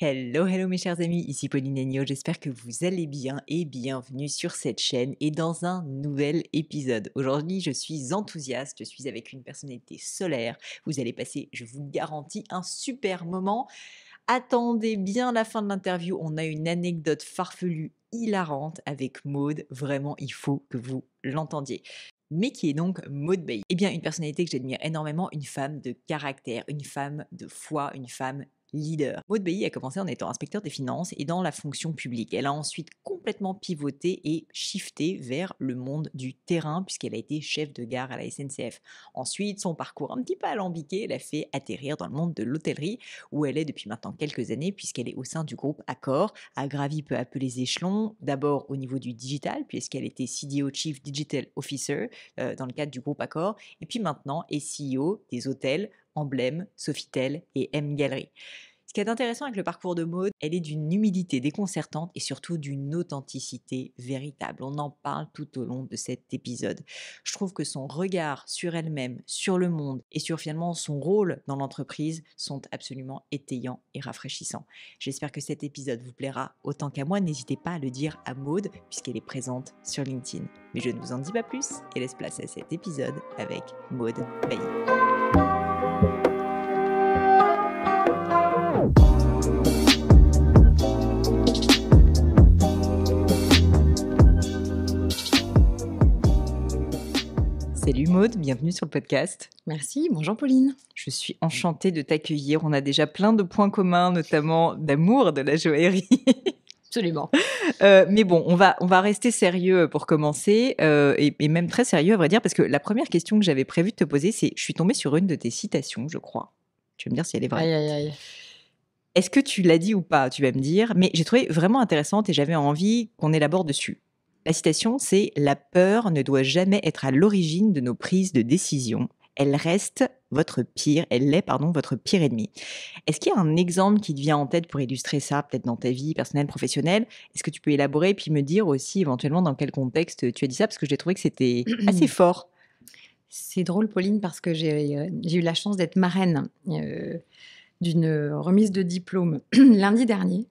Hello, hello mes chers amis, ici Pauline Agneau, j'espère que vous allez bien et bienvenue sur cette chaîne et dans un nouvel épisode. Aujourd'hui, je suis enthousiaste, je suis avec une personnalité solaire. Vous allez passer, je vous garantis, un super moment. Attendez bien la fin de l'interview, on a une anecdote farfelue, hilarante avec Maude. Vraiment, il faut que vous l'entendiez mais qui est donc Maud Bay? Eh bien, une personnalité que j'admire énormément, une femme de caractère, une femme de foi, une femme leader. Maud a commencé en étant inspecteur des finances et dans la fonction publique. Elle a ensuite complètement pivoté et shifté vers le monde du terrain puisqu'elle a été chef de gare à la SNCF. Ensuite, son parcours un petit peu alambiqué l'a fait atterrir dans le monde de l'hôtellerie où elle est depuis maintenant quelques années puisqu'elle est au sein du groupe Accor, a gravi peu à peu les échelons, d'abord au niveau du digital puisqu'elle était CDO Chief Digital Officer euh, dans le cadre du groupe Accor et puis maintenant est CEO des hôtels Emblem, Sofitel et M Gallery. Ce qui est intéressant avec le parcours de Maude, elle est d'une humilité déconcertante et surtout d'une authenticité véritable. On en parle tout au long de cet épisode. Je trouve que son regard sur elle-même, sur le monde et sur finalement son rôle dans l'entreprise sont absolument étayants et rafraîchissants. J'espère que cet épisode vous plaira autant qu'à moi. N'hésitez pas à le dire à Maude puisqu'elle est présente sur LinkedIn. Mais je ne vous en dis pas plus et laisse place à cet épisode avec Maude Bailly. Salut Maude, bienvenue sur le podcast. Merci, bonjour Pauline. Je suis enchantée de t'accueillir. On a déjà plein de points communs, notamment d'amour de la joaillerie. Absolument. Euh, mais bon, on va, on va rester sérieux pour commencer, euh, et, même très sérieux à vrai dire, parce que la première question que j'avais prévu de te poser, c'est, je suis tombée sur une de tes citations, je crois. Tu vas me dire si elle est vraie. Est-ce que tu l'as dit ou pas Tu vas me dire, mais j'ai trouvé vraiment intéressante et j'avais envie qu'on élabore dessus. La citation, c'est La peur ne doit jamais être à l'origine de nos prises de décision. Elle reste votre pire, elle est, pardon, votre pire ennemi. Est-ce qu'il y a un exemple qui te vient en tête pour illustrer ça, peut-être dans ta vie personnelle, professionnelle Est-ce que tu peux élaborer et puis me dire aussi éventuellement dans quel contexte tu as dit ça Parce que j'ai trouvé que c'était assez fort. C'est drôle, Pauline, parce que j'ai euh, eu la chance d'être marraine euh, d'une remise de diplôme lundi dernier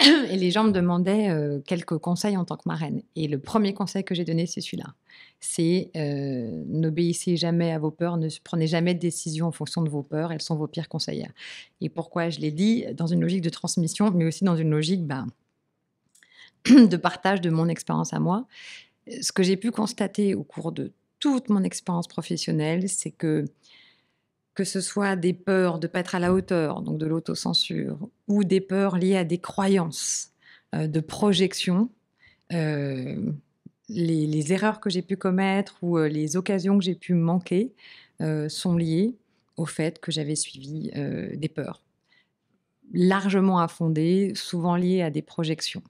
et les gens me demandaient euh, quelques conseils en tant que marraine. Et le premier conseil que j'ai donné, c'est celui-là. C'est euh, n'obéissez jamais à vos peurs, ne prenez jamais de décision en fonction de vos peurs, elles sont vos pires conseillères. Et pourquoi je l'ai dit Dans une logique de transmission, mais aussi dans une logique bah, de partage de mon expérience à moi. Ce que j'ai pu constater au cours de toute mon expérience professionnelle, c'est que que ce soit des peurs de ne pas être à la hauteur, donc de l'autocensure, ou des peurs liées à des croyances, euh, de projection, euh, les, erreurs que j'ai pu commettre ou euh, les occasions que j'ai pu manquer sont liées au fait que j'avais suivi des peurs, largement affondées, souvent liées à des projections.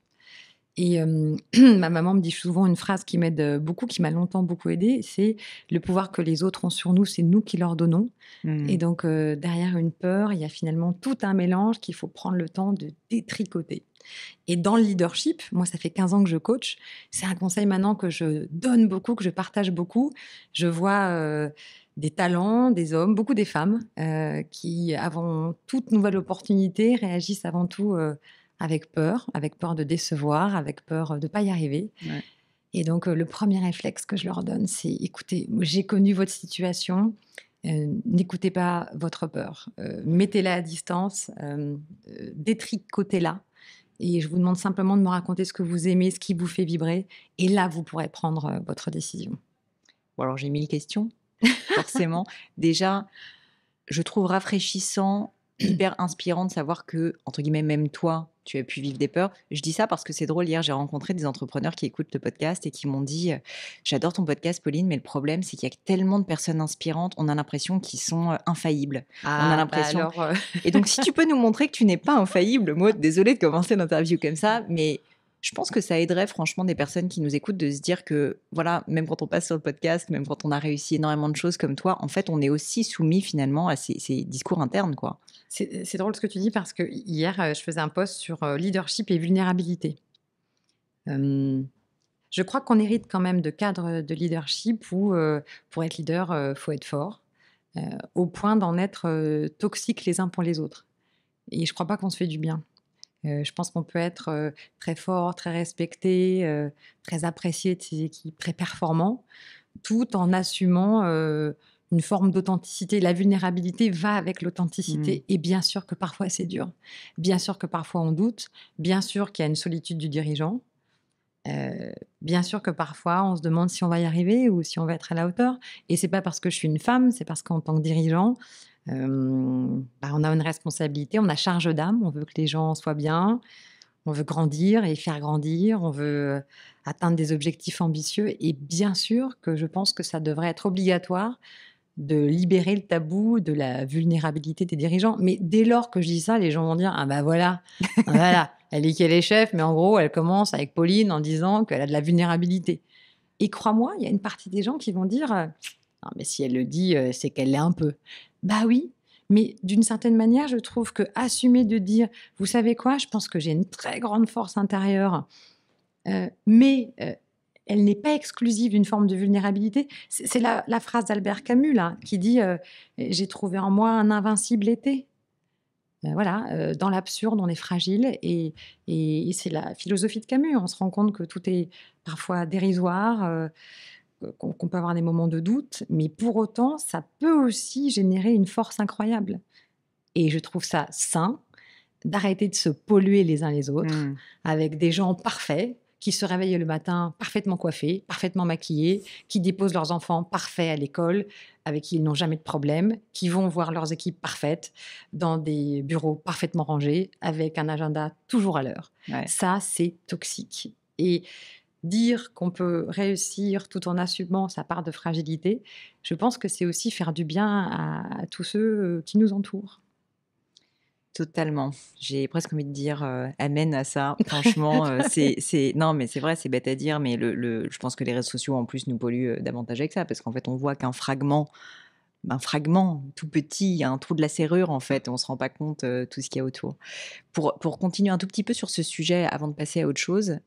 Et ma maman me dit souvent une phrase qui m'aide beaucoup, qui m'a longtemps beaucoup aidée, c'est le pouvoir que les autres ont sur nous, c'est nous qui leur donnons. Et mmh. donc derrière une peur, il y a finalement tout un mélange qu'il faut prendre le temps de détricoter. Et dans le leadership, moi, ça fait 15 ans que je coach. C'est un conseil maintenant que je donne beaucoup, que je partage beaucoup. Je vois des talents, des hommes, beaucoup des femmes, qui, avant toute nouvelle opportunité, réagissent avant tout avec peur, avec peur de décevoir, avec peur euh, de ne pas y arriver. Et donc, euh, le premier réflexe que je leur donne, c'est écoutez, j'ai connu votre situation, euh, n'écoutez pas votre peur, mettez-la à distance, détricotez-la. Et je vous demande simplement de me raconter ce que vous aimez, ce qui vous fait vibrer. Et là, vous pourrez prendre votre décision. Bon, alors j'ai mille questions, forcément. Déjà, je trouve rafraîchissant hyper inspirant de savoir que, entre guillemets, même toi, tu as pu vivre des peurs. Je dis ça parce que c'est drôle. Hier, j'ai rencontré des entrepreneurs qui écoutent le podcast et qui m'ont dit euh, J'adore ton podcast, Pauline, mais le problème, c'est qu'il y a tellement de personnes inspirantes, on a l'impression qu'ils sont euh, infaillibles. Ah, on a ah, bah l'impression. Euh, et donc, si tu peux nous montrer que tu n'es pas infaillible, moi, désolé de commencer l'interview comme ça, mais je pense que ça aiderait franchement des personnes qui nous écoutent de se dire que, voilà, même quand on passe sur le podcast, même quand on a réussi énormément de choses comme toi, en fait, on est aussi soumis finalement à ces discours internes, quoi. C'est drôle ce que tu dis parce que hier, euh, je faisais un poste sur euh, leadership et vulnérabilité. je crois qu'on hérite quand même de cadres de leadership où, euh, pour être leader, faut être fort, au point d'en être toxique les uns pour les autres. Et je ne crois pas qu'on se fait du bien. je pense qu'on peut être très fort, très respecté, très apprécié de ses équipes, très performant, tout en assumant une forme d'authenticité. La vulnérabilité va avec l'authenticité. Mmh. Et bien sûr que parfois c'est dur. Bien sûr que parfois on doute. Bien sûr qu'il y a une solitude du dirigeant. Euh, bien sûr que parfois on se demande si on va y arriver ou si on va être à la hauteur. Et c'est pas parce que je suis une femme, c'est parce qu'en tant que dirigeant, euh, bah, on a une responsabilité, on a charge d'âme, on veut que les gens soient bien, on veut grandir et faire grandir, on veut euh, atteindre des objectifs ambitieux. Et bien sûr que je pense que ça devrait être obligatoire de libérer le tabou de la vulnérabilité des dirigeants. Mais dès lors que je dis ça, les gens vont dire Ah ben voilà, ah bah voilà, elle est qu'elle est chef, mais en gros, elle commence avec Pauline en disant qu'elle a de la vulnérabilité. Et crois-moi, il y a une partie des gens qui vont dire euh, Non, mais si elle le dit, euh, c'est qu'elle l'est un peu. Bah oui, mais d'une certaine manière, je trouve que assumer de dire Vous savez quoi, je pense que j'ai une très grande force intérieure, euh, mais elle n'est pas exclusive d'une forme de vulnérabilité. C'est la, phrase d'Albert Camus, là, qui dit euh, J'ai trouvé en moi un invincible été. Ben voilà, euh, dans l'absurde, on est fragile et, c'est la philosophie de Camus. On se rend compte que tout est parfois dérisoire, euh, qu'on peut avoir des moments de doute, mais pour autant, ça peut aussi générer une force incroyable. Et je trouve ça sain d'arrêter de se polluer les uns les autres mmh. avec des gens parfaits qui se réveillent le matin parfaitement coiffés, parfaitement maquillés, qui déposent leurs enfants parfaits à l'école, avec qui ils n'ont jamais de problème, qui vont voir leurs équipes parfaites dans des bureaux parfaitement rangés, avec un agenda toujours à l'heure. Ça, c'est toxique. Et dire qu'on peut réussir tout en assumant sa part de fragilité, je pense que c'est aussi faire du bien à tous ceux euh, qui nous entourent. Totalement. J'ai presque envie de dire amen à ça. Franchement, c'est non, mais c'est vrai, c'est bête à dire, mais le, je pense que les réseaux sociaux en plus nous polluent davantage avec ça, parce qu'en fait, on voit qu'un fragment, un fragment tout petit, un trou de la serrure en fait, on se rend pas compte tout ce qu'il y a autour. Pour, pour continuer un tout petit peu sur ce sujet avant de passer à autre chose.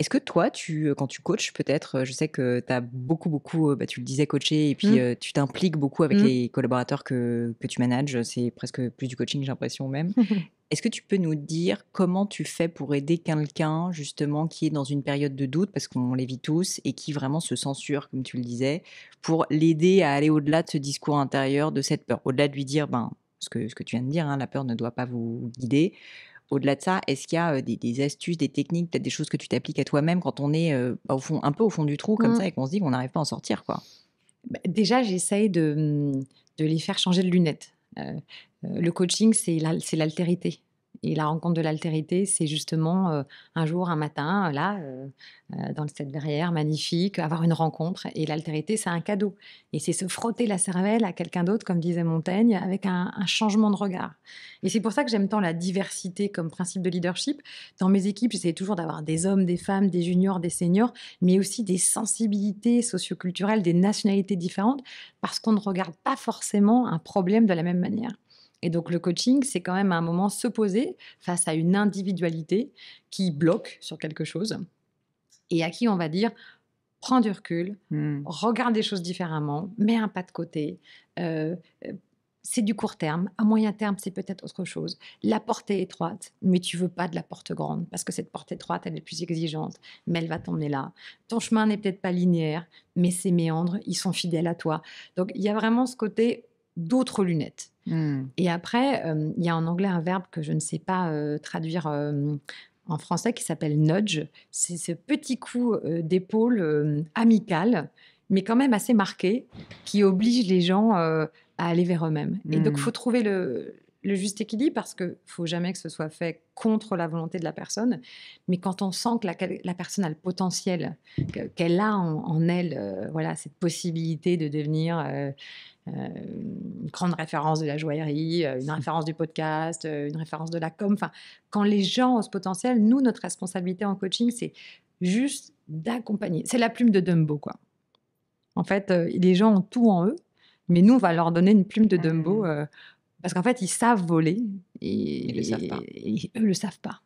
Est-ce que toi, tu, euh, quand tu coaches, peut-être, euh, je sais que tu as beaucoup, beaucoup, euh, bah, tu le disais, coacher, et puis mmh. tu t'impliques beaucoup avec mmh. les collaborateurs que, tu manages, c'est presque plus du coaching, j'ai l'impression même. Est-ce que tu peux nous dire comment tu fais pour aider quelqu'un justement qui est dans une période de doute, parce qu'on les vit tous, et qui vraiment se censure, comme tu le disais, pour l'aider à aller au-delà de ce discours intérieur, de cette peur, au-delà de lui dire, ben, ce que, ce que tu viens de dire, hein, la peur ne doit pas vous guider, au-delà de ça, est-ce qu'il y a des, astuces, des techniques, peut-être des choses que tu t'appliques à toi-même quand on est bah, au fond, un peu au fond du trou comme mmh. ça et qu'on se dit qu'on n'arrive pas à en sortir quoi bah, Déjà, j'essaye de, mmh, de, les faire changer de lunettes. Euh, euh, le coaching, c'est l'altérité et la rencontre de l'altérité, c'est justement euh, un jour, un matin, euh, là, euh, dans dans cette verrière magnifique, avoir une rencontre. Et l'altérité, c'est un cadeau. Et c'est se frotter la cervelle à quelqu'un d'autre, comme disait Montaigne, avec un, un changement de regard. Et c'est pour ça que j'aime tant la diversité comme principe de leadership. Dans mes équipes, j'essaie toujours d'avoir des hommes, des femmes, des juniors, des seniors, mais aussi des sensibilités socioculturelles, des nationalités différentes, parce qu'on ne regarde pas forcément un problème de la même manière. Et donc le coaching, c'est quand même un moment se poser face à une individualité qui bloque sur quelque chose et à qui on va dire prends du recul, hmm. regarde les choses différemment, mets un pas de côté. Euh, euh, c'est du court terme. À moyen terme, c'est peut-être autre chose. La porte est étroite, mais tu veux pas de la porte grande parce que cette porte étroite, elle est plus exigeante, mais elle va t'emmener là. Ton chemin n'est peut-être pas linéaire, mais ces méandres, ils sont fidèles à toi. Donc il y a vraiment ce côté d'autres lunettes. Hmm. Et après, euh, il y a en anglais un verbe que je ne sais pas euh, traduire euh, en français qui s'appelle nudge. C'est ce petit coup d'épaule amical, mais quand même assez marqué, qui oblige les gens à aller vers eux-mêmes. Et donc, il hmm. faut trouver le, le juste équilibre parce que faut jamais que ce soit fait contre la volonté de la personne, mais quand on sent que la, personne a le potentiel, qu'elle a en, elle, euh, voilà, cette possibilité de devenir euh, euh, une grande référence de la joaillerie, une référence du podcast, une référence de la com. Enfin, quand les gens ont ce potentiel, nous, notre responsabilité en coaching, c'est juste d'accompagner. C'est la plume de Dumbo, quoi. En fait, les gens ont tout en eux, mais nous, on va leur donner une plume de ah Dumbo parce qu'en fait, ils savent voler et, ils le savent pas. le savent pas.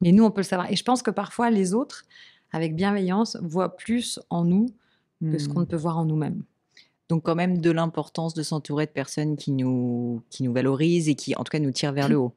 Mais nous, on peut le savoir. Et je pense que parfois, les autres, avec bienveillance, voient plus en nous que ce hmm. qu'on ne peut voir en nous-mêmes. Donc quand même de l'importance de s'entourer de personnes qui nous, qui nous valorisent et qui en tout cas nous tirent vers le haut.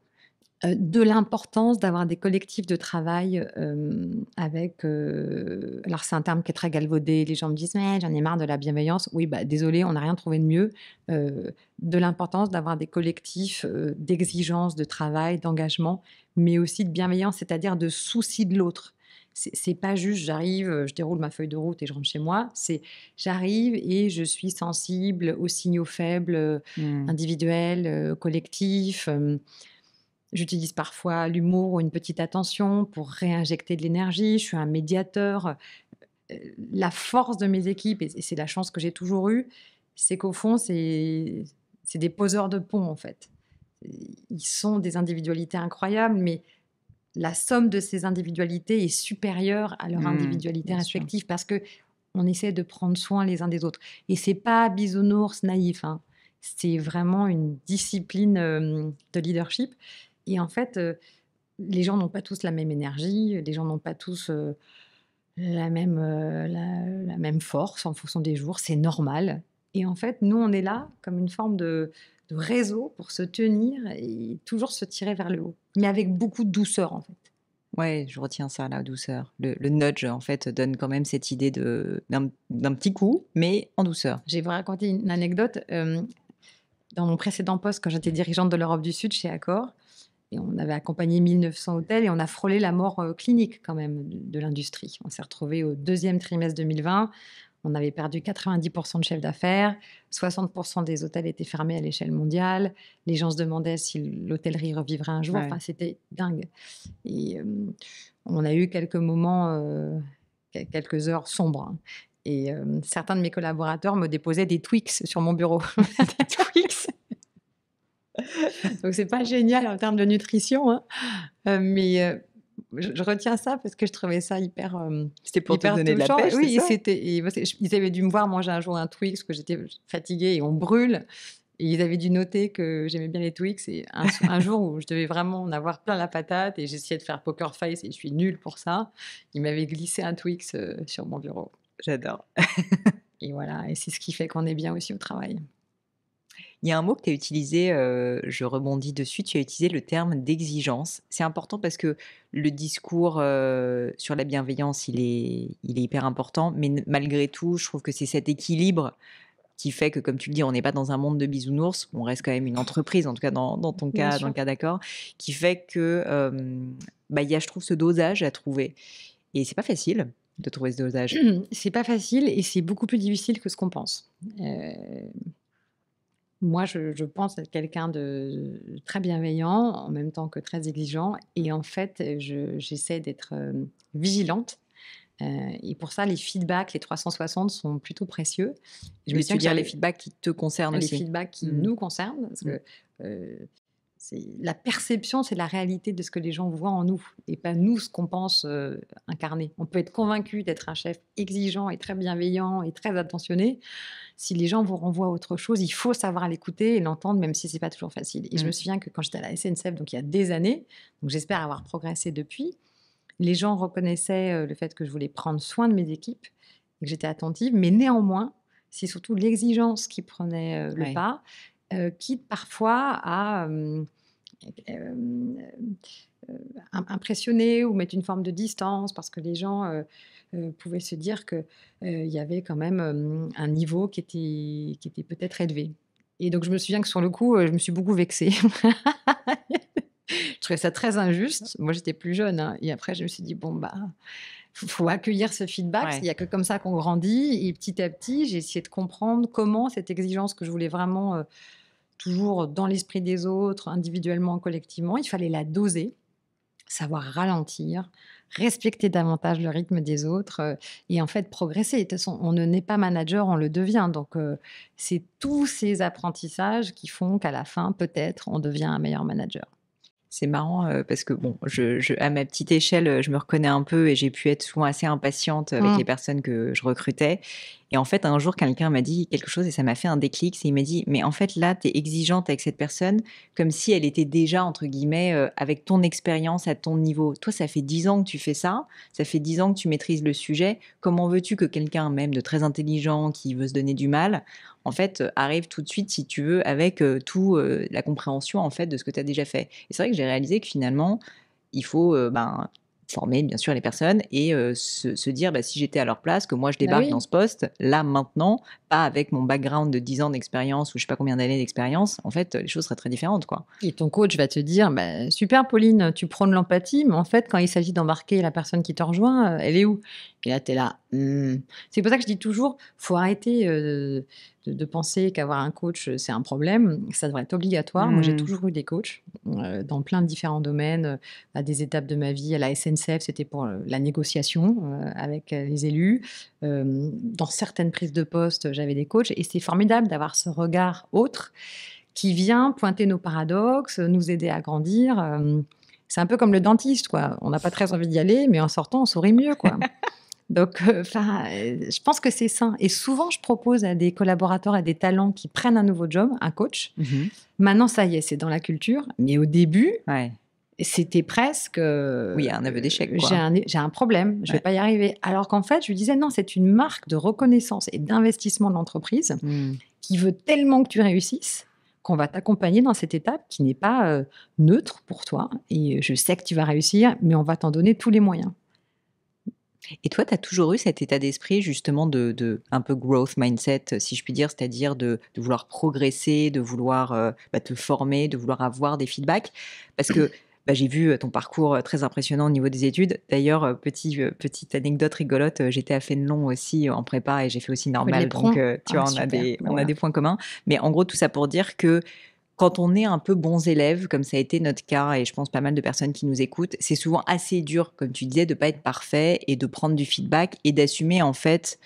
Euh, de l'importance d'avoir des collectifs de travail euh, avec. Euh, alors, c'est un terme qui est très galvaudé. Les gens me disent Mais j'en ai marre de la bienveillance. Oui, bah, désolé, on n'a rien trouvé de mieux. de l'importance d'avoir des collectifs d'exigence, de travail, d'engagement, mais aussi de bienveillance, c'est-à-dire de souci de l'autre. C'est pas juste j'arrive, je déroule ma feuille de route et je rentre chez moi. C'est j'arrive et je suis sensible aux signaux faibles, mmh. individuels, collectifs. J'utilise parfois l'humour ou une petite attention pour réinjecter de l'énergie. Je suis un médiateur. Euh, la force de mes équipes, et c'est la chance que j'ai toujours eue, c'est qu'au fond, c'est des poseurs de pont, en fait. Ils sont des individualités incroyables, mais la somme de ces individualités est supérieure à leur mmh, individualité respective parce que on essaie de prendre soin les uns des autres. Et c'est pas bisounours naïf. Hein. C'est vraiment une discipline euh, de leadership. Et en fait, euh, les gens n'ont pas tous la même énergie, les gens n'ont pas tous euh, la, même, euh, la, même force en fonction des jours, c'est normal. Et en fait, nous, on est là comme une forme de, réseau pour se tenir et toujours se tirer vers le haut, mais avec beaucoup de douceur en fait. Ouais, je retiens ça, la douceur. Le, nudge, en fait, donne quand même cette idée d'un petit coup, mais en douceur. J'ai vous raconté une anecdote. dans mon précédent poste, quand j'étais dirigeante de l'Europe du Sud chez Accor, on avait accompagné 1900 hôtels et on a frôlé la mort euh, clinique quand même de l'industrie. On s'est retrouvé au deuxième trimestre 2020. On avait perdu 90% de chefs d'affaires, 60% des hôtels étaient fermés à l'échelle mondiale, les gens se demandaient si l'hôtellerie revivrait un jour, enfin c'était dingue. Et euh, on a eu quelques moments, euh, quelques heures sombres. Hein. Et certains de mes collaborateurs me déposaient des Twix sur mon bureau. Twix Donc c'est pas génial en termes de nutrition, hein. Euh, mais euh, je, retiens ça parce que je trouvais ça hyper. Euh, c'était pour te donner de la pêche. Oui, c'était. Ils avaient dû me voir manger un jour un Twix parce que j'étais fatiguée et on brûle. Et ils avaient dû noter que j'aimais bien les Twix. Et un, un, jour où je devais vraiment en avoir plein la patate et j'essayais de faire poker face et je suis nulle pour ça, ils m'avaient glissé un Twix sur mon bureau. J'adore. et voilà, et c'est ce qui fait qu'on est bien aussi au travail. Il y a un mot que tu as utilisé, je rebondis dessus, tu as utilisé le terme d'exigence. C'est important parce que le discours sur la bienveillance, il est, il est hyper important, mais malgré tout, je trouve que c'est cet équilibre qui fait que, comme tu le dis, on n'est pas dans un monde de bisounours, on reste quand même une entreprise, en tout cas dans, ton cas, dans le cas d'accord, qui fait que, bah, il y a, je trouve, ce dosage à trouver. Et c'est pas facile de trouver ce dosage. C'est pas facile et c'est beaucoup plus difficile que ce qu'on pense. Euh, moi, je, pense être quelqu'un de très bienveillant, en même temps que très exigeant. Et en fait, j'essaie d'être euh, vigilante. Euh, et pour ça, les feedbacks, les 360 sont plutôt précieux. Je veux dire les feedbacks qui te concernent les aussi. Les feedbacks qui mmh. nous concernent. Parce mmh. que, euh, la perception, c'est la réalité de ce que les gens voient en nous et pas nous ce qu'on pense euh, incarner. On peut être convaincu d'être un chef exigeant et très bienveillant et très attentionné. Si les gens vous renvoient autre chose, il faut savoir l'écouter et l'entendre, même si c'est pas toujours facile. Et je me mm. souviens que quand j'étais à la SNCF, e donc il y a des années, donc j'espère avoir progressé depuis, les gens reconnaissaient euh, le fait que je voulais prendre soin de mes équipes et que j'étais attentive, mais néanmoins, c'est surtout l'exigence qui prenait euh, le pas. Euh, qui parfois à euh, euh, impressionner ou mettre une forme de distance parce que les gens pouvaient se dire qu'il y avait quand même un niveau qui était, qui était peut-être élevé. Et donc je me souviens que sur le coup, je me suis beaucoup vexée. je trouvais ça très injuste. Moi, j'étais plus jeune. Hein, et après, je me suis dit, bon, bah, faut, accueillir ce feedback. Il n'y a que comme ça qu'on grandit. Et petit à petit, j'ai essayé de comprendre comment cette exigence que je voulais vraiment toujours dans l'esprit des autres, individuellement, collectivement. Il fallait la doser, savoir ralentir, respecter davantage le rythme des autres euh, et en fait progresser. De toute façon, on ne n'est pas manager, on le devient. Donc, euh, c'est tous ces apprentissages qui font qu'à la fin, peut-être, on devient un meilleur manager. C'est marrant euh, parce que bon, à ma petite échelle, je me reconnais un peu et j'ai pu être souvent assez impatiente avec mm. les personnes que je recrutais. Et en fait, un jour, quelqu'un m'a dit quelque chose et ça m'a fait un déclic. Il m'a dit, mais en fait, là, tu es exigeante avec cette personne comme si elle était déjà, entre guillemets, euh, avec ton expérience à ton niveau. Toi, ça fait dix ans que tu fais ça, ça fait dix ans que tu maîtrises le sujet. Comment veux-tu que quelqu'un, même de très intelligent, qui veut se donner du mal, en fait, euh, arrive tout de suite, si tu veux, avec euh, tout la compréhension, en fait, de ce que tu as déjà fait. Et c'est vrai que j'ai réalisé que finalement, il faut ben, former bien sûr les personnes et euh, se, dire bah, si j'étais à leur place, que moi je bah débarque dans ce poste, là maintenant, pas avec mon background de 10 ans d'expérience ou je sais pas combien d'années d'expérience, en fait les choses seraient très différentes. quoi. Et ton coach va te dire bah, super Pauline, tu prônes l'empathie, mais en fait quand il s'agit d'embarquer la personne qui te rejoint, elle est où et là, tu es là. Hmm. C'est pour ça que je dis toujours, faut arrêter euh, de, penser qu'avoir un coach, euh, c'est un problème. Ça devrait être obligatoire. Moi, j'ai hmm. toujours eu des coachs euh, dans plein de différents domaines, à des étapes de ma vie. À la SNCF, c'était pour la négociation avec les élus. dans certaines prises de poste, j'avais des coachs. Et c'est formidable d'avoir ce regard autre qui vient pointer nos paradoxes, nous aider à grandir. C'est un peu comme le dentiste, quoi. On n'a pas très envie d'y aller, mais en sortant, on sourit mieux, quoi. Donc, euh, enfin, euh, je pense que c'est sain. Et souvent, je propose à des collaborateurs, à des talents qui prennent un nouveau job, un coach. Mhm. Maintenant, ça y est, c'est dans la culture. Mais au début, c'était presque. Euh, oui, un aveu d'échec. J'ai un, problème, je ne vais pas y arriver. Alors qu'en fait, je lui disais, non, c'est une marque de reconnaissance et d'investissement de l'entreprise hmm. qui veut tellement que tu réussisses qu'on va t'accompagner dans cette étape qui n'est pas neutre pour toi. Et je sais que tu vas réussir, mais on va t'en donner tous les moyens. Et toi, tu as toujours eu cet état d'esprit justement de, un peu growth mindset, si je puis dire, c'est-à-dire de, vouloir progresser, de vouloir euh, bah, te former, de vouloir avoir des feedbacks, parce que bah, j'ai vu euh, ton parcours euh, très impressionnant au niveau des études. D'ailleurs, petite anecdote rigolote, j'étais à Fénelon aussi en prépa et j'ai fait aussi normal, donc tu ah, vois, on, a des, on a des points communs. Mais en gros, tout ça pour dire que quand on est un peu bons élèves, comme ça a été notre cas, et je pense pas mal de personnes qui nous écoutent, c'est souvent assez dur, comme tu disais, de pas être parfait et de prendre du feedback et d'assumer en fait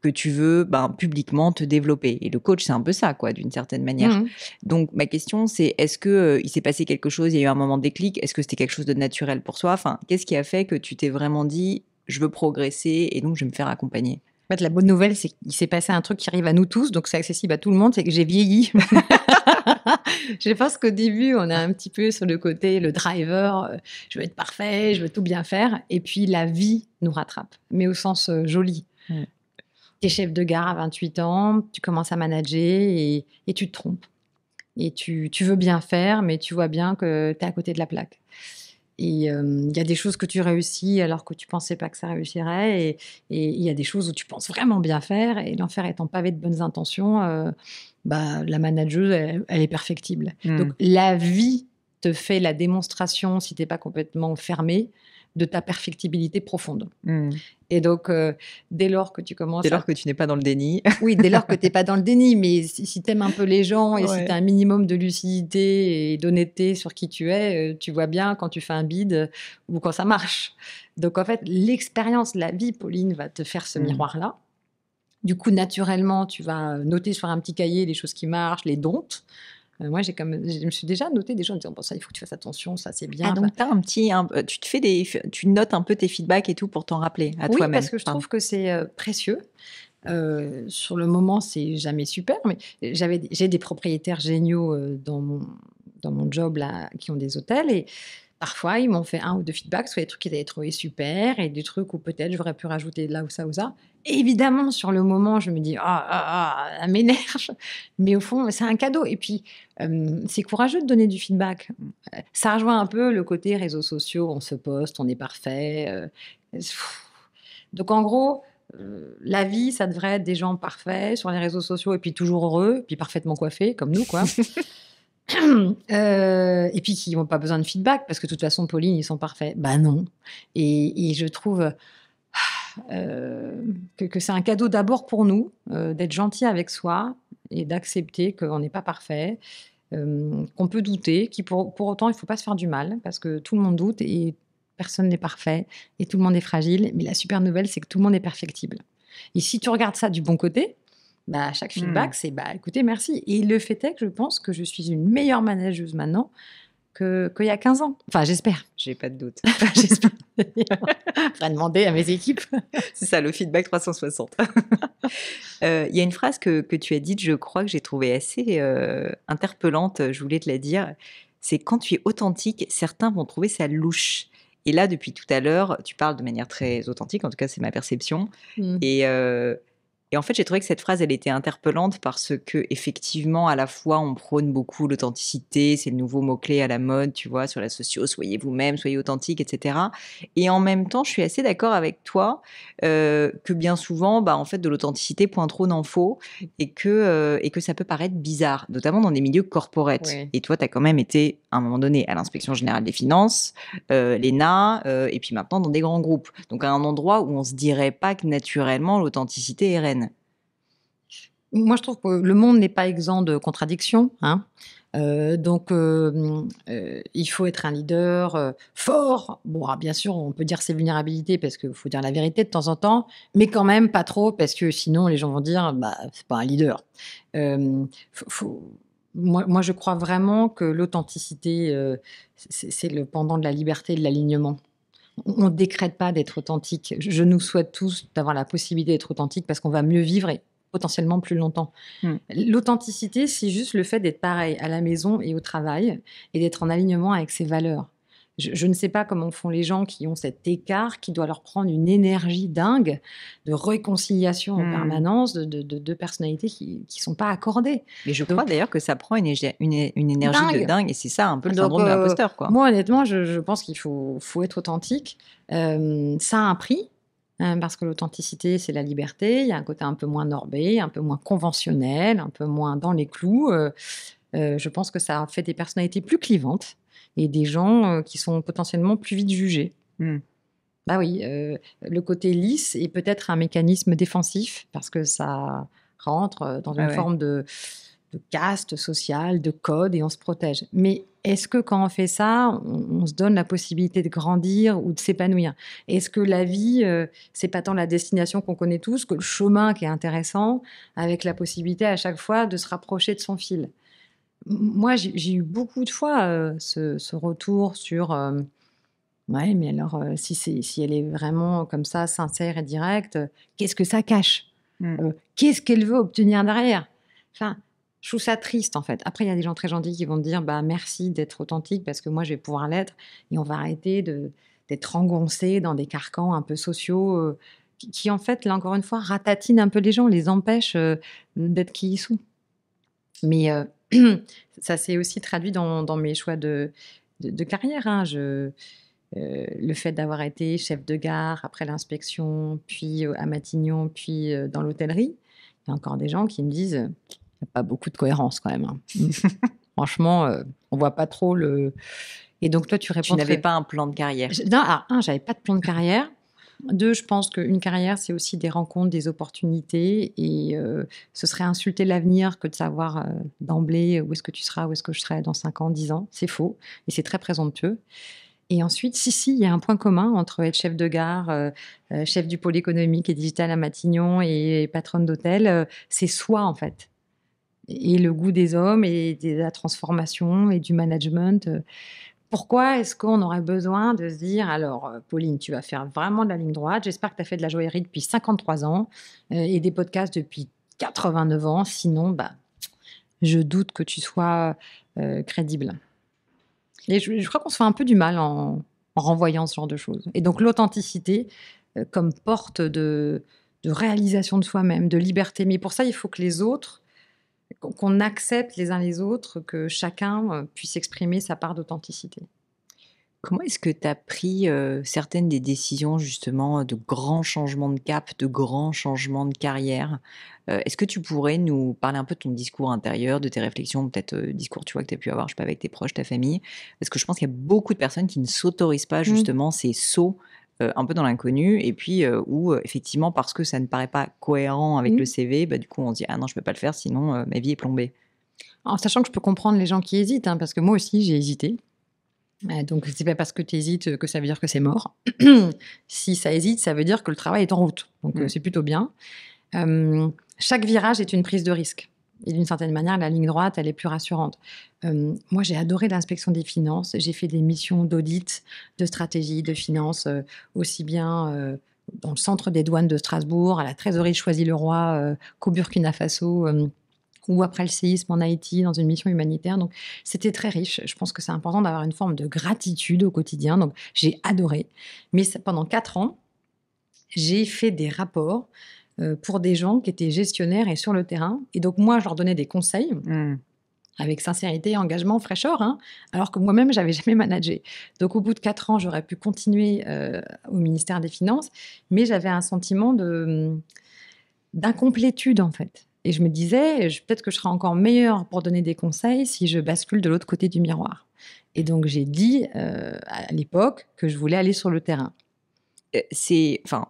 que tu veux ben, publiquement te développer. Et le coach, c'est un peu ça, quoi, d'une certaine manière. Mmh. Donc, ma question, c'est est-ce que euh, il s'est passé quelque chose, il y a eu un moment déclic, est-ce que c'était quelque chose de naturel pour toi Enfin, qu'est-ce qui a fait que tu t'es vraiment dit, je veux progresser et donc je vais me faire accompagner en la bonne nouvelle, c'est qu'il s'est passé un truc qui arrive à nous tous, donc c'est accessible à tout le monde, c'est que j'ai vieilli. je pense qu'au début, on a un petit peu sur le côté le driver, euh, je veux être parfait, je veux tout bien faire. Et puis la vie nous rattrape, mais au sens euh, joli. Tu es chef de gare à 28 ans, tu commences à manager et, tu te trompes. Et tu, veux bien faire, mais tu vois bien que tu es à côté de la plaque. Et il euh, y a des choses que tu réussis alors que tu pensais pas que ça réussirait. Et il y a des choses où tu penses vraiment bien faire. Et l'enfer étant pavé de bonnes intentions, bah, la manageuse, elle, est perfectible. Hmm. Donc la vie te fait la démonstration, si t'es pas complètement fermé, de ta perfectibilité profonde. Hmm. Et donc, euh, dès lors que tu commences. Dès lors que tu n'es pas dans le déni. oui, dès lors que tu n'es pas dans le déni, mais si, tu aimes un peu les gens et si tu as un minimum de lucidité et d'honnêteté sur qui tu es, euh, tu vois bien quand tu fais un bide ou quand ça marche. Donc, en fait, l'expérience, la vie, Pauline, va te faire ce hmm. miroir-là. Du coup, naturellement, tu vas noter sur un petit cahier les choses qui marchent, les dons. Euh, moi, j'ai comme, je me suis déjà noté des gens en disant bon ça, il faut que tu fasses attention, ça c'est bien. Ah donc as un petit, euh, tu te fais des, tu notes un peu tes feedbacks et tout pour t'en rappeler à toi-même. Oui, parce que je trouve que c'est euh, précieux. sur le moment, c'est jamais super, mais j'avais, j'ai des propriétaires géniaux dans mon dans mon job là, qui ont des hôtels et Parfois, ils m'ont fait un ou deux feedbacks, soit des trucs qu'ils avaient trouvé super et des trucs où peut-être j'aurais pu rajouter là ou ça ou ça. évidemment, sur le moment, je me dis ah, ah, ah ça m'énerve, mais au fond, c'est un cadeau. Et puis, euh, c'est courageux de donner du feedback. Euh, ça rejoint un peu le côté réseaux sociaux, on se poste, on est parfait. Euh, Donc, en gros, la vie, ça devrait être des gens parfaits sur les réseaux sociaux et puis toujours heureux, puis parfaitement coiffés comme nous, quoi. Euh, et puis qui n'ont pas besoin de feedback parce que de toute façon, Pauline, ils sont parfaits. Bah non. Et, je trouve euh, que, c'est un cadeau d'abord pour nous euh, d'être gentil avec soi et d'accepter qu'on n'est pas parfait, qu'on peut douter, qui pour, pour autant, il ne faut pas se faire du mal parce que tout le monde doute et personne n'est parfait et tout le monde est fragile. Mais la super nouvelle, c'est que tout le monde est perfectible. Et si tu regardes ça du bon côté, bah, chaque hmm. feedback, c'est bah, écoutez, merci. Et le fait est que je pense que je suis une meilleure manageuse maintenant qu'il y a 15 ans. Enfin, j'espère. J'ai pas de doute. j'espère. à demander à mes équipes. C'est ça, le feedback 360. Euh, il y a une phrase que, que, tu as dite, je crois, que j'ai trouvée assez euh, interpellante, je voulais te la dire. C'est quand tu es authentique, certains vont trouver ça louche. Et là, depuis tout à l'heure, tu parles de manière très authentique, en tout cas, c'est ma perception. Hmm. Et. Euh, et en fait, j'ai trouvé que cette phrase, elle était interpellante parce que effectivement, à la fois, on prône beaucoup l'authenticité, c'est le nouveau mot-clé à la mode, tu vois, sur la socio, soyez vous-même, soyez authentique, etc. Et en même temps, je suis assez d'accord avec toi euh, que bien souvent, bah, en fait, de l'authenticité point trop n'en faut et que, euh, et que ça peut paraître bizarre, notamment dans des milieux corporettes. Et toi, tu as quand même été, à un moment donné, à l'inspection générale des finances, euh, l'ENA, et puis maintenant dans des grands groupes. Donc à un endroit où on se dirait pas que naturellement l'authenticité est reine moi, je trouve que le monde n'est pas exempt de contradictions. Hein. Euh, donc, euh, euh, il faut être un leader fort. Bon, ah, bien sûr, on peut dire ses vulnérabilités parce qu'il faut dire la vérité de temps en temps, mais quand même pas trop parce que sinon les gens vont dire, bah, c'est pas un leader. Moi, moi, je crois vraiment que l'authenticité, c'est le pendant de la liberté et de l'alignement on ne décrète pas d'être authentique. Je nous souhaite tous d'avoir la possibilité d'être authentique parce qu'on va mieux vivre et potentiellement plus longtemps. Hmm. L'authenticité, c'est juste le fait d'être pareil à la maison et au travail et d'être en alignement avec ses valeurs. Je, ne sais pas comment font les gens qui ont cet écart qui doit leur prendre une énergie dingue de réconciliation en hmm. permanence de deux personnalités qui ne sont pas accordées. Mais je crois d'ailleurs que ça prend une, énergie dingue. et c'est ça un peu le syndrome de euh, l'imposteur. Moi honnêtement, je, pense qu'il faut, être authentique. Euh, ça a un prix. Euh, parce que l'authenticité, c'est la liberté. Il y a un côté un peu moins norbé, un peu moins conventionnel, un peu moins dans les clous. Euh, euh, je pense que ça fait des personnalités plus clivantes et des gens qui sont potentiellement plus vite jugés. Hmm. Bah oui, le côté lisse est peut-être un mécanisme défensif parce que ça rentre dans ah une forme de, caste sociale, de code et on se protège. Mais est-ce que quand on fait ça, on, se donne la possibilité de grandir ou de s'épanouir Est-ce que la vie, euh, c'est pas tant la destination qu'on connaît tous que le chemin qui est intéressant, avec la possibilité à chaque fois de se rapprocher de son fil Moi, j'ai eu beaucoup de fois euh, ce, retour sur. Euh, oui, mais alors, si, elle est vraiment comme ça, sincère et directe, qu'est-ce que ça cache mmh. Qu'est-ce qu'elle veut obtenir derrière Enfin, je trouve ça triste en fait. Après, il y a des gens très gentils qui vont me dire bah merci d'être authentique parce que moi je vais pouvoir l'être et on va arrêter d'être engoncés dans des carcans un peu sociaux euh, qui, en fait là encore une fois ratatinent un peu les gens, les empêchent euh, d'être qui ils sont. Mais euh, ça s'est aussi traduit dans, mes choix de, carrière. Hein. le fait d'avoir été chef de gare après l'inspection, puis à Matignon, puis dans l'hôtellerie, il y a encore des gens qui me disent pas beaucoup de cohérence quand même. Hein. Franchement, euh, on voit pas trop le. Et donc toi, tu réponds. Tu n'avais pas un plan de carrière. Non, ah, un, j'avais pas de plan de carrière. Deux, je pense qu'une carrière, c'est aussi des rencontres, des opportunités, et euh, ce serait insulter l'avenir que de savoir euh, d'emblée où est-ce que tu seras, où est-ce que je serai dans 5 ans, 10 ans. C'est faux, et c'est très présomptueux. Et ensuite, si, si, il y a un point commun entre être chef de gare, chef du pôle économique et digital à Matignon et patronne d'hôtel, c'est soi en fait et le goût des hommes et de la transformation et du management. Euh, pourquoi est-ce qu'on aurait besoin de se dire, alors euh, Pauline, tu vas faire vraiment de la ligne droite, j'espère que tu as fait de la joaillerie depuis 53 ans euh, et des podcasts depuis 89 ans, sinon bah, je doute que tu sois crédible. Et je, crois qu'on se fait un peu du mal en, renvoyant ce genre de choses. Et donc l'authenticité comme porte de réalisation de soi-même, de liberté. Mais pour ça, il faut que les autres qu'on accepte les uns les autres, que chacun euh, puisse exprimer sa part d'authenticité. Comment est-ce que tu as pris euh, certaines des décisions justement de grands changements de cap, de grands changements de carrière euh, Est-ce que tu pourrais nous parler un peu de ton discours intérieur, de tes réflexions, peut-être discours tu que tu as pu avoir, je sais pas, avec tes proches, ta famille Parce que je pense qu'il y a beaucoup de personnes qui ne s'autorisent pas mmh. justement ces sauts euh, un peu dans l'inconnu, et puis euh, où, euh, effectivement, parce que ça ne paraît pas cohérent avec mmh. le CV, bah, du coup, on se dit Ah non, je ne peux pas le faire, sinon ma vie est plombée. En sachant que je peux comprendre les gens qui hésitent, hein, parce que moi aussi, j'ai hésité. donc, c'est pas parce que tu hésites que ça veut dire que c'est mort. si ça hésite, ça veut dire que le travail est en route. Donc, mmh. c'est plutôt bien. chaque virage est une prise de risque. Et d'une certaine manière, la ligne droite, elle est plus rassurante. Euh, moi, j'ai adoré l'inspection des finances. J'ai fait des missions d'audit, de stratégie, de finances, euh, aussi bien euh, dans le centre des douanes de Strasbourg, à la trésorerie de le roi qu'au Burkina Faso ou après le séisme en Haïti dans une mission humanitaire. Donc c'était très riche. Je pense que c'est important d'avoir une forme de gratitude au quotidien. Donc j'ai adoré. Mais pendant quatre ans, j'ai fait des rapports euh, pour des gens qui étaient gestionnaires et sur le terrain. Et donc, moi, je leur donnais des conseils. Hmm. avec sincérité, engagement, fraîcheur, hein, alors que moi-même, j'avais jamais managé. Donc, au bout de quatre ans, j'aurais pu continuer euh, au ministère des Finances, mais j'avais un sentiment hmm, d'incomplétude, en fait. Et je me disais, peut-être que je serai encore meilleure pour donner des conseils si je bascule de l'autre côté du miroir. Et donc, j'ai dit euh, à l'époque que je voulais aller sur le terrain. Euh, c'est, enfin,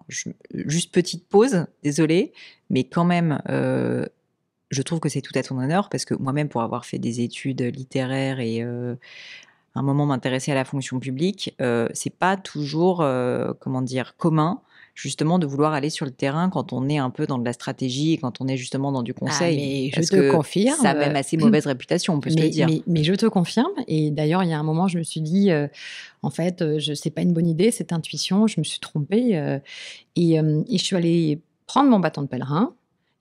juste petite pause, désolé, mais quand même, euh, je trouve que c'est tout à ton honneur parce que moi-même, pour avoir fait des études littéraires et à euh, un moment m'intéresser à la fonction publique, c'est pas toujours, comment dire, commun justement de vouloir aller sur le terrain quand on est un peu dans de la stratégie, quand on est justement dans du ah, conseil. Ah, mais je te confirme. Ça a même assez euh, mauvaise réputation, on peut se le dire. Mais, je te confirme. Et d'ailleurs, il y a un moment, je me suis dit, euh, en fait, euh, je c'est pas une bonne idée, cette intuition, je me suis trompée. et, et je suis allée prendre mon bâton de pèlerin